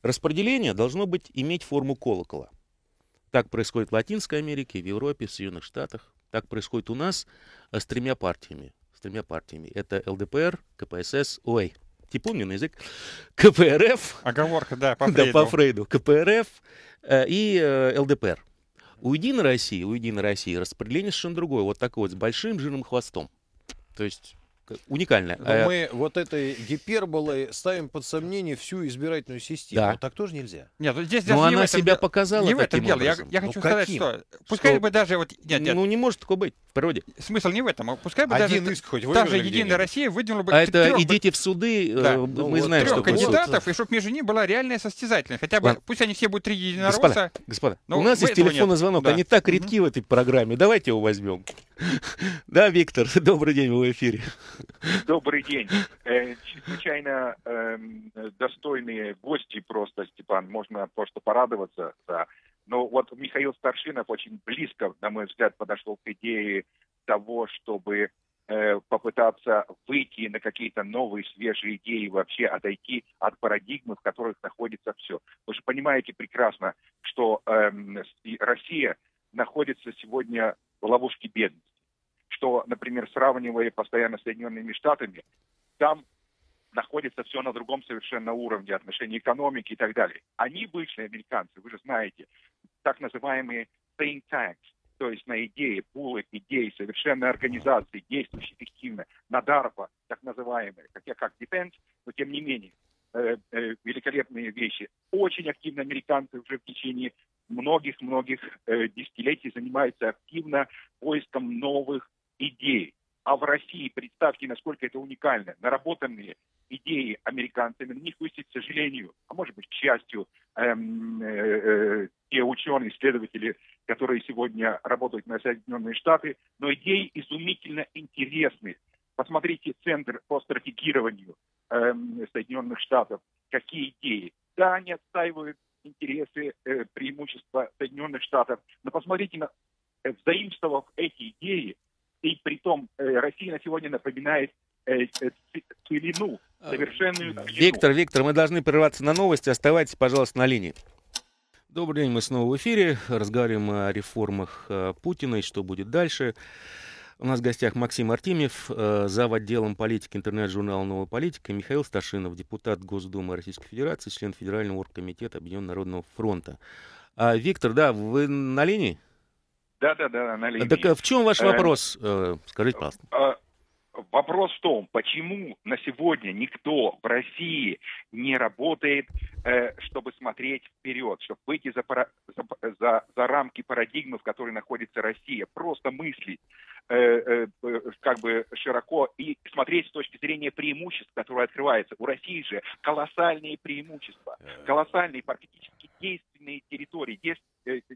S1: Распределение должно быть, иметь форму колокола. Так происходит в Латинской Америке, в Европе, в Соединенных Штатах. Так происходит у нас э, с тремя партиями. С тремя партиями. Это ЛДПР, КПСС, Ой. Типун мне на язык. КПРФ. Оговорка, да, по Фрейду. Да, по Фрейду. КПРФ э, и э, ЛДПр. У Единой России, у Единой России распределение совершенно другое. Вот такое вот, с большим жирным хвостом. То есть уникальная. Но э, мы
S3: вот этой гиперболой ставим под сомнение всю избирательную систему. Да. так тоже нельзя. Нет, вот ну, здесь Но ну, она не себя дел... показала не в этом дело. Я, я хочу ну, сказать, что пускай что... бы даже вот нет, нет. Ну не может такое быть в природе. Смысл не в этом, а
S2: пускай бы Один даже иск хоть даже Единая Россия выделила бы. А это идите бы... в
S1: суды, э, да. мы ну, вот знаем, трех что кандидатов
S2: суд. и чтобы между ними была реальная состязательность, хотя бы Ладно. пусть они все будут три единоросса. Господа, господа у
S1: нас есть телефонный звонок, они так редки в этой программе. Давайте его возьмем. Да, Виктор, добрый день, вы в эфире.
S5: Добрый день. Э, чрезвычайно э, достойные гости просто, Степан. Можно просто порадоваться. Да. Но вот Михаил Старшинов очень близко, на мой взгляд, подошел к идее того, чтобы э, попытаться выйти на какие-то новые, свежие идеи, вообще отойти от парадигмы, в которых находится все. Вы же понимаете прекрасно, что э, Россия находится сегодня в ловушке бедности что, например, сравнивая постоянно с Соединенными Штатами, там находится все на другом совершенно уровне отношений экономики и так далее. Они обычные американцы, вы же знаете, так называемые think tanks, то есть на идеи, пулы идей, совершенно организации, действующие эффективно, на DARPA, так называемые, хотя как Defense, но тем не менее, э, э, великолепные вещи. Очень активно американцы уже в течение многих-многих э, десятилетий занимаются активно поиском новых идей. А в России, представьте, насколько это уникально, наработанные идеи американцами, на них высит, к сожалению, а может быть, к счастью, эм, э, э, те ученые, исследователи, которые сегодня работают на Соединенные Штаты, но идеи изумительно интересны. Посмотрите Центр по стратегированию эм, Соединенных Штатов, какие идеи. Да, они отстаивают интересы, э, преимущества Соединенных Штатов, но посмотрите на, э, взаимствовав эти идеи, и при том э, Россия на сегодня напоминает э, э, целину, а, совершенную Виктор,
S1: Виктор, мы должны прерваться на новости. Оставайтесь, пожалуйста, на линии. Добрый день, мы снова в эфире. Разговариваем о реформах Путина и что будет дальше. У нас в гостях Максим Артемьев, зав. отделом политики интернет-журнала «Новая политика», Михаил Сташинов, депутат Госдумы Российской Федерации, член Федерального оргкомитета Объединенного Народного фронта. А, Виктор, да, вы на линии?
S5: Да-да-да, на линии. Так э, в чем ваш э, вопрос?
S1: Э, скажите,
S5: пожалуйста. Вопрос в том, почему на сегодня никто в России не работает, чтобы смотреть вперед, чтобы выйти за, за, за, за рамки парадигмы, в которой находится Россия, просто мыслить как бы широко и смотреть с точки зрения преимуществ, которые открываются. У России же колоссальные преимущества, колоссальные практически действенные территории,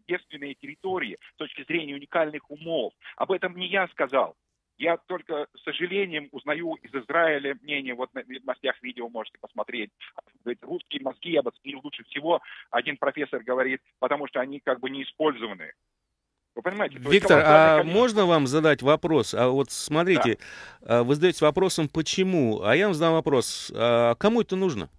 S5: девственные территории с точки зрения уникальных умов. Об этом не я сказал. Я только с сожалением узнаю из Израиля мнение, вот на мостях видео можете посмотреть. Русские мозги я бы ценил лучше всего, один профессор говорит, потому что они как бы не использованы. Вы понимаете? Виктор, есть, а
S1: можно вам задать вопрос? А вот смотрите, да. А вы задаете вопросом «почему?», а я вам задам вопрос а «кому это нужно?»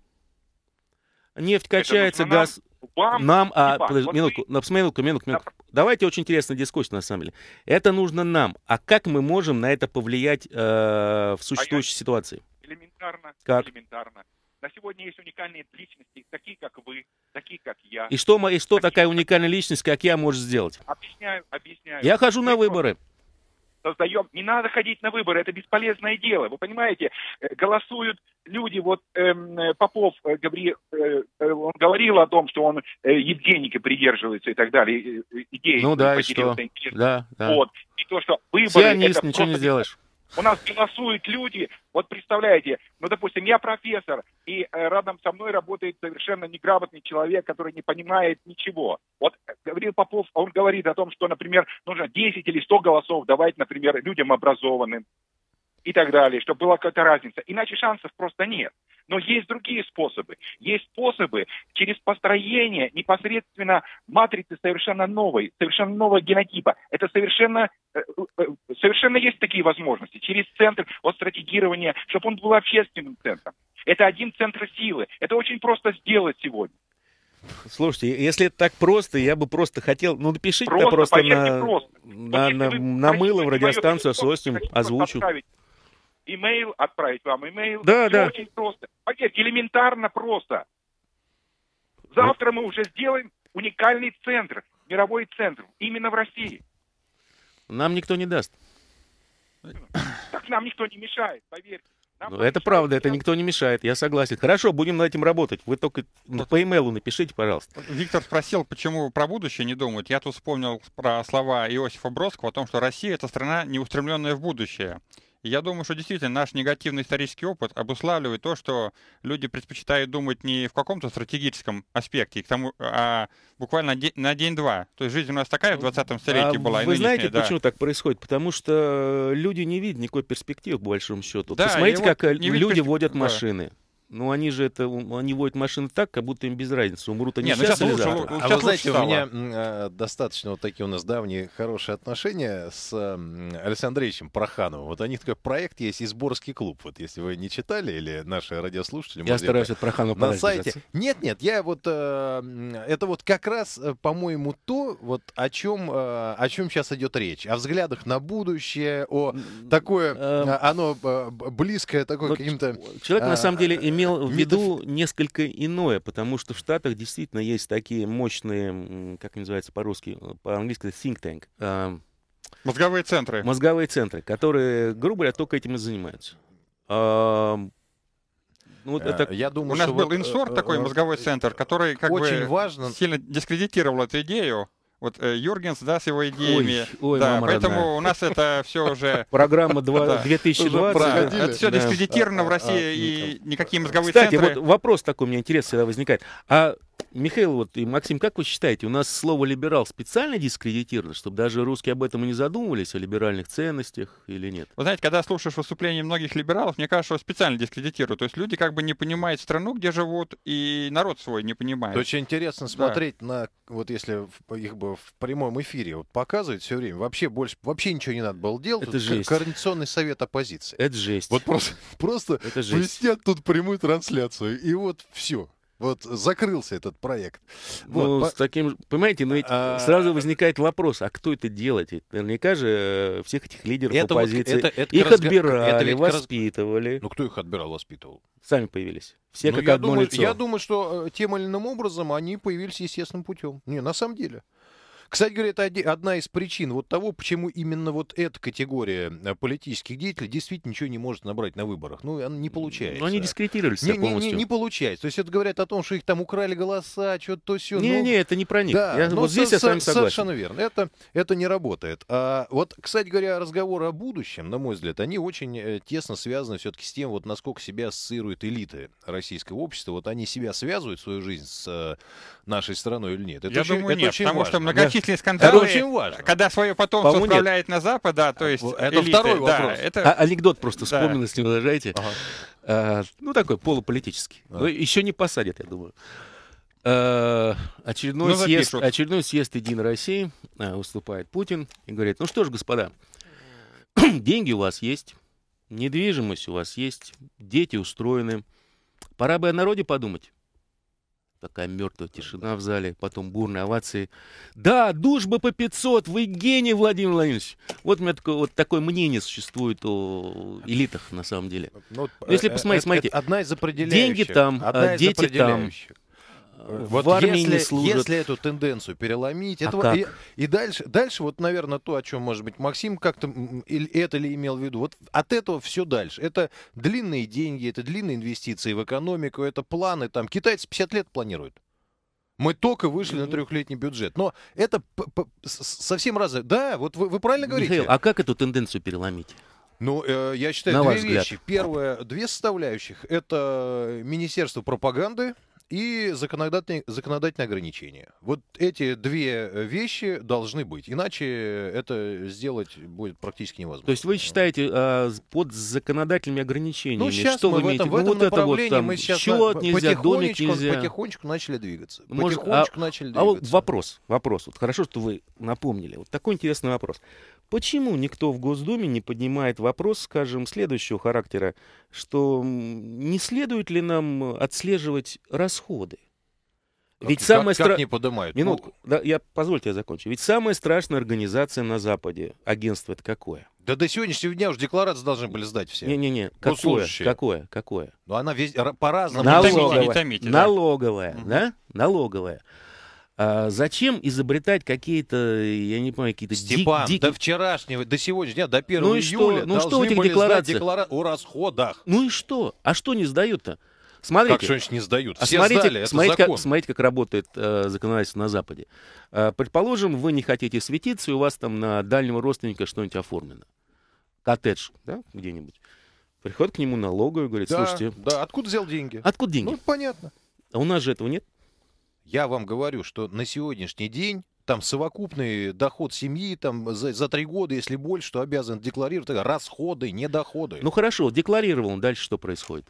S1: нефть качается, газ... Вам нам, а, вам. Подожди, вот минутку, вы... минутку, минутку, минутку. Да. Давайте очень интересная дискуссия, на самом деле. Это нужно нам. А как мы можем на это повлиять э, в существующей а ситуации?
S5: Элементарно. Как? Элементарно. На сегодня есть уникальные личности, такие как вы, такие как я. И
S1: что, и что такие... такая уникальная личность, как я, может сделать?
S5: Объясняю, объясняю. Я хожу
S1: на выборы. Просто
S5: создаем, не надо ходить на выборы, это бесполезное дело, вы понимаете, э, голосуют люди, вот эм, э, Попов э, Гаври, э, э, он говорил о том, что он э, Евгеника придерживается и так далее, идеи. Ну да, и что,
S1: да, да. Вот,
S5: и то, что выборы... Сионист, это ничего не сделаешь. У нас голосуют люди, вот представляете, ну, допустим, я профессор, и рядом со мной работает совершенно неграмотный человек, который не понимает ничего. Вот Гаврил Попов, он говорит о том, что, например, нужно 10 или 100 голосов давать, например, людям образованным и так далее, чтобы была какая-то разница. Иначе шансов просто нет. Но есть другие способы. Есть способы через построение непосредственно матрицы совершенно новой, совершенно нового генотипа. Это совершенно, э, э, э, совершенно есть такие возможности. Через центр от стратегирования, чтобы он был общественным центром. Это один центр силы. Это очень просто сделать сегодня.
S1: Слушайте, если это так просто, я бы просто хотел, ну напишите просто, просто на, просто. на, на, на, на мыло в радиостанцию Сосним озвучу.
S5: Имейл, отправить вам имейл. Да, Все да. очень просто. Поверьте, элементарно просто. Завтра мы уже сделаем уникальный центр, мировой центр, именно в России.
S1: Нам никто не даст.
S5: Так нам никто не мешает, поверьте.
S1: Нам ну, это правда, это никто не мешает, я согласен. Хорошо, будем над этим
S2: работать. Вы только вот. по имейлу напишите, пожалуйста. Виктор спросил, почему про будущее не думают. Я тут вспомнил про слова Иосифа Бродского о том, что Россия — это страна, неустремленная в будущее я думаю, что действительно наш негативный исторический опыт обуславливает то, что люди предпочитают думать не в каком-то стратегическом аспекте, к тому, а буквально на день-два. То есть жизнь у нас такая в 20-м ну, столетии а была. Вы знаете, да. почему
S1: так происходит? Потому что люди не видят никакой перспективы, по большому счету. Да, Посмотрите, как э, люди перспектив... водят машины. Да. Ну, они же это, они водят машины так, как будто им без разницы, умрут они Не, ну сейчас, сейчас или лучше, завтра. А вы знаете, стало. у меня
S3: э, достаточно вот такие у нас давние хорошие отношения с э, Александром Андреевичем Прохановым. Вот у них такой проект есть «Изборский клуб». Вот если вы не читали или наши радиослушатели... Я стараюсь от Проханова На сайте. Нет-нет, я вот... Э, это вот как раз, э, по-моему, то, вот о чем, э, о чем сейчас идет речь. О взглядах на будущее, о такое... Эм... Оно э, близкое такое вот каким-то... Человек, а, на самом деле, имеет имел в виду
S1: несколько иное, потому что в Штатах действительно есть такие мощные, как называется по-русски, э, по-английски think tank. А,
S2: мозговые центры.
S1: Мозговые центры, которые, грубо
S2: говоря, только этим и занимаются. А, ну, вот э, это... Я думаю, У нас был вот, э, инсор такой, мозговой центр, который как очень бы важно... сильно дискредитировал эту идею. Вот э, Юргенс, да, с его идеями. Ой, ой, да, поэтому родная. у нас это все уже... Программа 2020. Это все дискредитировано в а, а, России, а, ну, и никакие мозговые центры... Кстати, вот вопрос
S1: такой у меня интересный возникает. А Михаил вот и Максим, как вы считаете, у нас слово «либерал» специально
S2: дискредитировано, чтобы даже русские об этом и не задумывались, о либеральных ценностях или нет? Вы знаете, когда слушаешь выступления многих либералов, мне кажется, что специально дискредитируют. То есть люди как бы не понимают страну, где живут, и народ свой не понимает. Очень интересно смотреть
S3: да. на, вот если их бы в прямом эфире вот показывают все время, вообще больше, вообще ничего не надо было делать. Это жесть. Координационный совет оппозиции. Это жесть. Вот просто, просто Это жесть. тут прямую трансляцию, и вот все. Вот закрылся этот проект. Вот, ну, по... с таким, понимаете, но ведь а... сразу
S1: а, возникает вопрос, а кто это делает? Ведь наверняка же э, всех этих лидеров это оппозиции вот, это, это их раз... отбирали, это воспитывали. Раз... Ну, кто их отбирал, воспитывал? Сами появились. Все ну, как я одно думаю, лицо. Я
S3: думаю, что э, тем или иным образом они появились естественным путем. Не, на самом деле. Кстати говоря, это одна из причин вот того, почему именно вот эта категория э, политических деятелей действительно ничего не может набрать на выборах. Ну, она не получается. Но ну, они дискредитировались не, полностью. Не, не, не получается. То есть это говорят о том, что их там украли голоса, что-то то все. Не, ну, не, это не про них. Да, я, ну, вот здесь я с вами согласен. Совершенно верно. Это, это не работает. А, вот, кстати говоря, разговоры о будущем, на мой взгляд, они очень э, тесно связаны все-таки с тем, вот насколько себя ассоциируют элиты российского общества. Вот они себя связывают свою жизнь с э, нашей страной или нет. Это я очень, думаю, это нет, очень потому важно. что многочисленные эти скандалы, это очень
S2: важно. когда свое потомство По отправляет
S3: нет. на Запад, да, то есть Это элиты, второй вопрос. Да, это...
S2: А,
S1: анекдот просто вспомнил, да. если не возражаете. Ага. А, ну, такой полуполитический. Ага. Но ну, еще не посадят, я думаю. Э, ну, очередной, съезд, очередной съезд Единой России э, выступает Путин и говорит, ну что ж, господа, деньги у вас есть, недвижимость у вас есть, дети устроены, пора бы о народе подумать. Такая мертвая тишина в зале, потом бурные овации. Да, душ бы по 500, вы гений, Владимир Владимирович. Вот у меня такое, вот такое мнение существует
S3: о элитах, на самом деле. Ну, Если э, посмотреть, это, смотрите. Это одна из определяющих. Деньги там, одна а дети там. Э, вот в армии если, не служат. Если эту тенденцию переломить, а как? и, и дальше, дальше вот, наверное, то, о чем, может быть, Максим как-то это ли имел в виду. Вот от этого все дальше. Это длинные деньги, это длинные инвестиции в экономику, это планы. Там китайцы 50 лет планируют. Мы только вышли на трехлетний бюджет. Но это совсем разное. Да, вот вы, вы правильно говорите. Михаил, а как эту тенденцию переломить? Ну, э, я считаю, На две вещи. Взгляд. Первое, две составляющих. Это Министерство пропаганды, и законодательные, законодательные ограничения. Вот эти две э, вещи должны быть, иначе это сделать будет практически невозможно. То есть вы считаете а,
S1: под законодательными ограничениями, ну, сейчас что мы вы в этом, имеете? В ну, этом вот направлении это вот, там, мы сейчас нельзя,
S3: домик нельзя. Потихонечку начали двигаться. Может, а потихонечку а, начали двигаться. А вот
S1: вопрос, вопрос. Вот хорошо, что вы напомнили. Вот такой интересный вопрос. Почему никто в Госдуме не поднимает вопрос, скажем, следующего характера, что не следует ли нам отслеживать расходы?
S3: Как, Ведь самое страшное... не поднимают? Минутку.
S1: Ну... Да, я, позвольте я закончу. Ведь самая страшная организация на Западе, агентство это какое? Да до сегодняшнего дня уже декларации должны были сдать все. Не-не-не, какое, какое, какое?
S3: Ну она весь по-разному. Налоговая, не томите, не томите,
S1: налоговая да? да? Налоговая. А зачем изобретать какие-то,
S3: я не понимаю, какие-то Степан, ди- дикие... до вчерашнего, до сегодняшнего, до 1 ну и июля ну что? Ну что в этих декларациях? Деклара... о расходах.
S1: Ну и что? А что не сдают-то? Смотрите, как что-нибудь не сдают? А Все смотрите, сдали, это смотрите, закон. Как, смотрите, как работает э, законодательство на Западе. Э, предположим, вы не хотите светиться, и у вас там на дальнего родственника что-нибудь оформлено. Коттедж, да,
S3: где-нибудь. Приходит к нему налоговый, говорит, да, слушайте... Да, откуда взял деньги? Откуда деньги? Ну, понятно. А у нас же этого нет. Я вам говорю, что на сегодняшний день там совокупный доход семьи там за, за три года, если больше, что обязан декларировать расходы, не доходы. Ну хорошо, декларировал, дальше что происходит?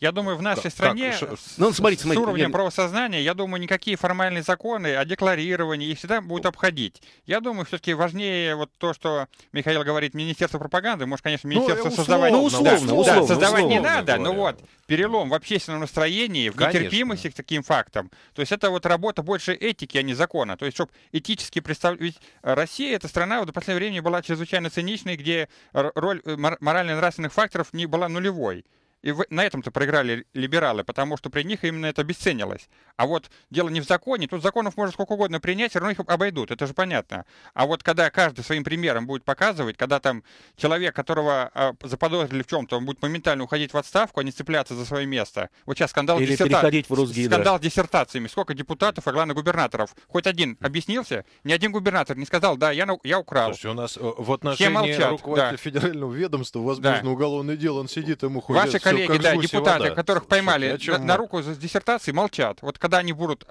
S3: Я думаю, в
S2: нашей как, стране как? С, ну, смотрите, с уровнем нет. правосознания, я думаю, никакие формальные законы о декларировании их всегда будут обходить. Я думаю, все-таки важнее вот то, что Михаил говорит, Министерство пропаганды, может, конечно, ну, Министерство ну, создавать... Ну, условно, да, условно, да, условно, создавать условно, не надо, говоря. но вот перелом в общественном настроении, в конечно. к таким фактам. То есть это вот работа больше этики, а не закона. То есть, чтобы этически представить... Ведь Россия, эта страна, вот до последнего времени была чрезвычайно циничной, где роль э, морально-нравственных факторов не была нулевой. И на этом-то проиграли либералы, потому что при них именно это обесценилось. А вот дело не в законе, тут законов можно сколько угодно принять, все равно их обойдут, это же понятно. А вот когда каждый своим примером будет показывать, когда там человек, которого а, заподозрили в чем-то, он будет моментально уходить в отставку, а не цепляться за свое место. Вот сейчас скандал, Или диссерта... в русский, скандал да. диссертациями. Сколько депутатов, а главное губернаторов. Хоть один хм. объяснился, ни один губернатор не сказал, да, я, я украл. Слушайте, у нас э, в отношении руководителя да.
S3: федерального ведомства возможно да. уголовное дело, он сидит, ему ходит коллеги, да, депутаты, вода. которых поймали на, на руку
S2: за диссертации, молчат. Вот когда они будут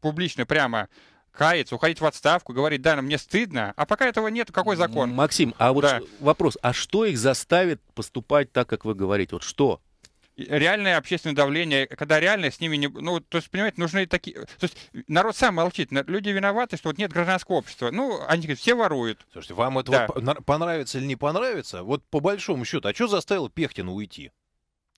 S2: публично прямо каяться, уходить в отставку, говорить, да, мне стыдно, а пока этого нет, какой закон? Максим, а вот да. вопрос, а что их заставит поступать так, как вы говорите? Вот что? реальное общественное давление, когда реально с ними не... Ну, то есть, понимаете, нужны такие... То есть, народ сам молчит. Люди виноваты, что вот нет гражданского
S3: общества. Ну, они говорят, все воруют. Слушайте, вам это да. понравится или не понравится? Вот по большому счету, а что заставило Пехтина уйти?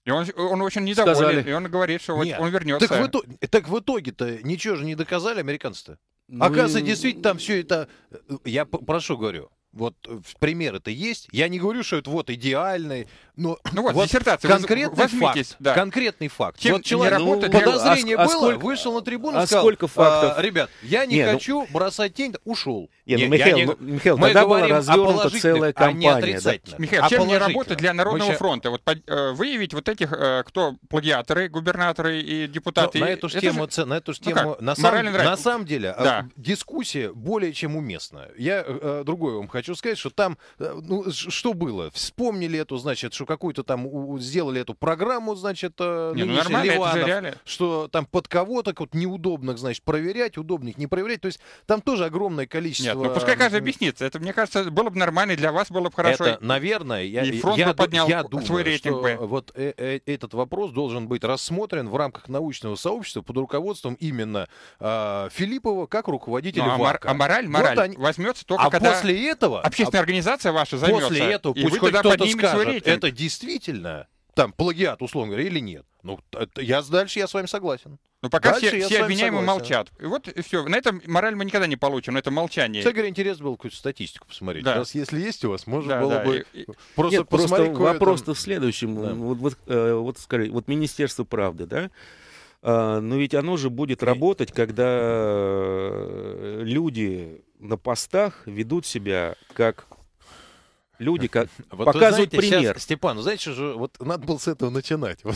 S3: И он, он очень недоволен, Сказали. и он говорит, что Нет. он вернется. Так в, итоге, так в итоге-то ничего же не доказали американцы-то. Ну, Оказывается, и... действительно, там все это... Э, я прошу, говорю, вот э, примеры-то есть. Я не говорю, что это вот идеальный, но ну вот, вот диссертация. Конкретный возьмитесь, факт. Да. Конкретный факт. Чем вот человек, не работает, подозрение а, а, было, сколько, вышел на трибуну, а сказал, сколько «А, фактов? А, ребят, я не, не ну хочу ну, бросать тень, ушел. Не, ну, Михаил, не, ну, Михаил мы тогда была развернута целая а кампания. А да? Михаил, а чем не
S2: работа для Народного сейчас... фронта? Вот под, э, выявить вот этих, э, кто плагиаторы, губернаторы и депутаты. Но на эту же тему, же... на эту же ну тему, ну на, сам, на самом деле, э, да.
S3: дискуссия более чем уместна. Я э, другое вам хочу сказать, что там, э, ну, что было? Вспомнили эту, значит, что нашу какую-то там у, сделали эту программу, значит, э, не, ну, нормально, Ливанов, это что там под кого-то вот неудобных, значит, проверять, удобных не проверять. То есть там тоже огромное количество. Нет, ну пускай каждый объяснится. Это, мне кажется, было бы нормально для вас, было бы хорошо. Это, наверное, я, и фронт я, бы поднял я думаю, свой рейтинг бы. Вот э, э, этот вопрос должен быть рассмотрен в рамках научного сообщества под руководством именно э, Филиппова как руководителя. Ну, а, а мораль, мораль вот они... возьмется только а когда. После этого общественная организация ваша займется. После этого пусть хоть кто-то скажет, это действительно там плагиат, условно говоря, или нет. Ну, я дальше я с вами
S2: согласен. Ну, пока Дальше все, все обвиняемые согласен. молчат. И вот и все. На этом мораль мы никогда не получим, на этом
S3: молчание. Кстати говоря, интересно было какую-то статистику посмотреть. Да. Раз, если есть у вас, можно да, было да. бы и, просто Нет, Просто вопрос-то
S1: в следующем. Да. Вот, вот, э, вот, скорее, вот Министерство правды, да? А, но ведь оно же будет работать, когда э, люди
S3: на постах ведут себя как Люди как вот показывают знаете, пример. Сейчас, Степан, знаете, же вот надо было с этого начинать.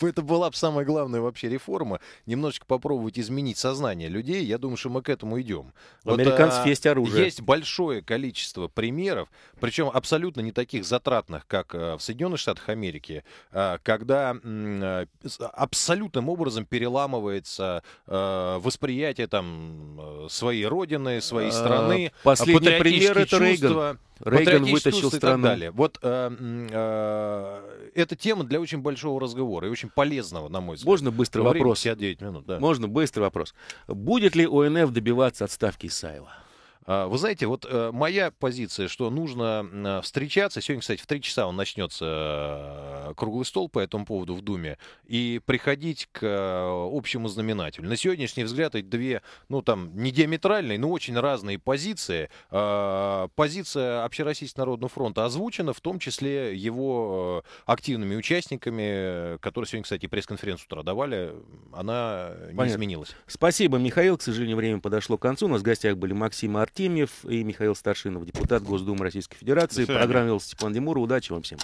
S3: Вот, это была бы самая главная вообще реформа. Немножечко попробовать изменить сознание людей. Я думаю, что мы к этому идем. Вот, Американцев а, есть оружие. Есть большое количество примеров, причем абсолютно не таких затратных, как а, в Соединенных Штатах Америки, а, когда а, абсолютным образом переламывается а, восприятие там своей родины, своей а, страны. Последний пример это чувства. Рейган. Рейган вытащил страну. И так далее. Вот э, э, это тема для очень большого разговора и очень полезного, на мой взгляд. Можно быстро вопрос? 59 минут, да. Можно быстрый вопрос. Будет ли ОНФ добиваться отставки Исаева? А, вы знаете, вот э, моя позиция, что нужно встречаться. Сегодня, кстати, в 3 часа он начнется э, круглый стол по этому поводу в Думе. И приходить к э, общему знаменателю. На сегодняшний взгляд эти две, ну там, не диаметральные, но очень разные позиции. А, позиция Общероссийского народного фронта озвучена, в том числе его активными участниками, которые сегодня, кстати, пресс-конференцию с утра давали. Она Понятно. не изменилась.
S1: Спасибо, Михаил. К сожалению, время подошло к концу. У нас в гостях были Максим Арт Артемьев и Михаил Старшинов, депутат Госдумы Российской Федерации. программировал Степан Демура. Удачи вам всем.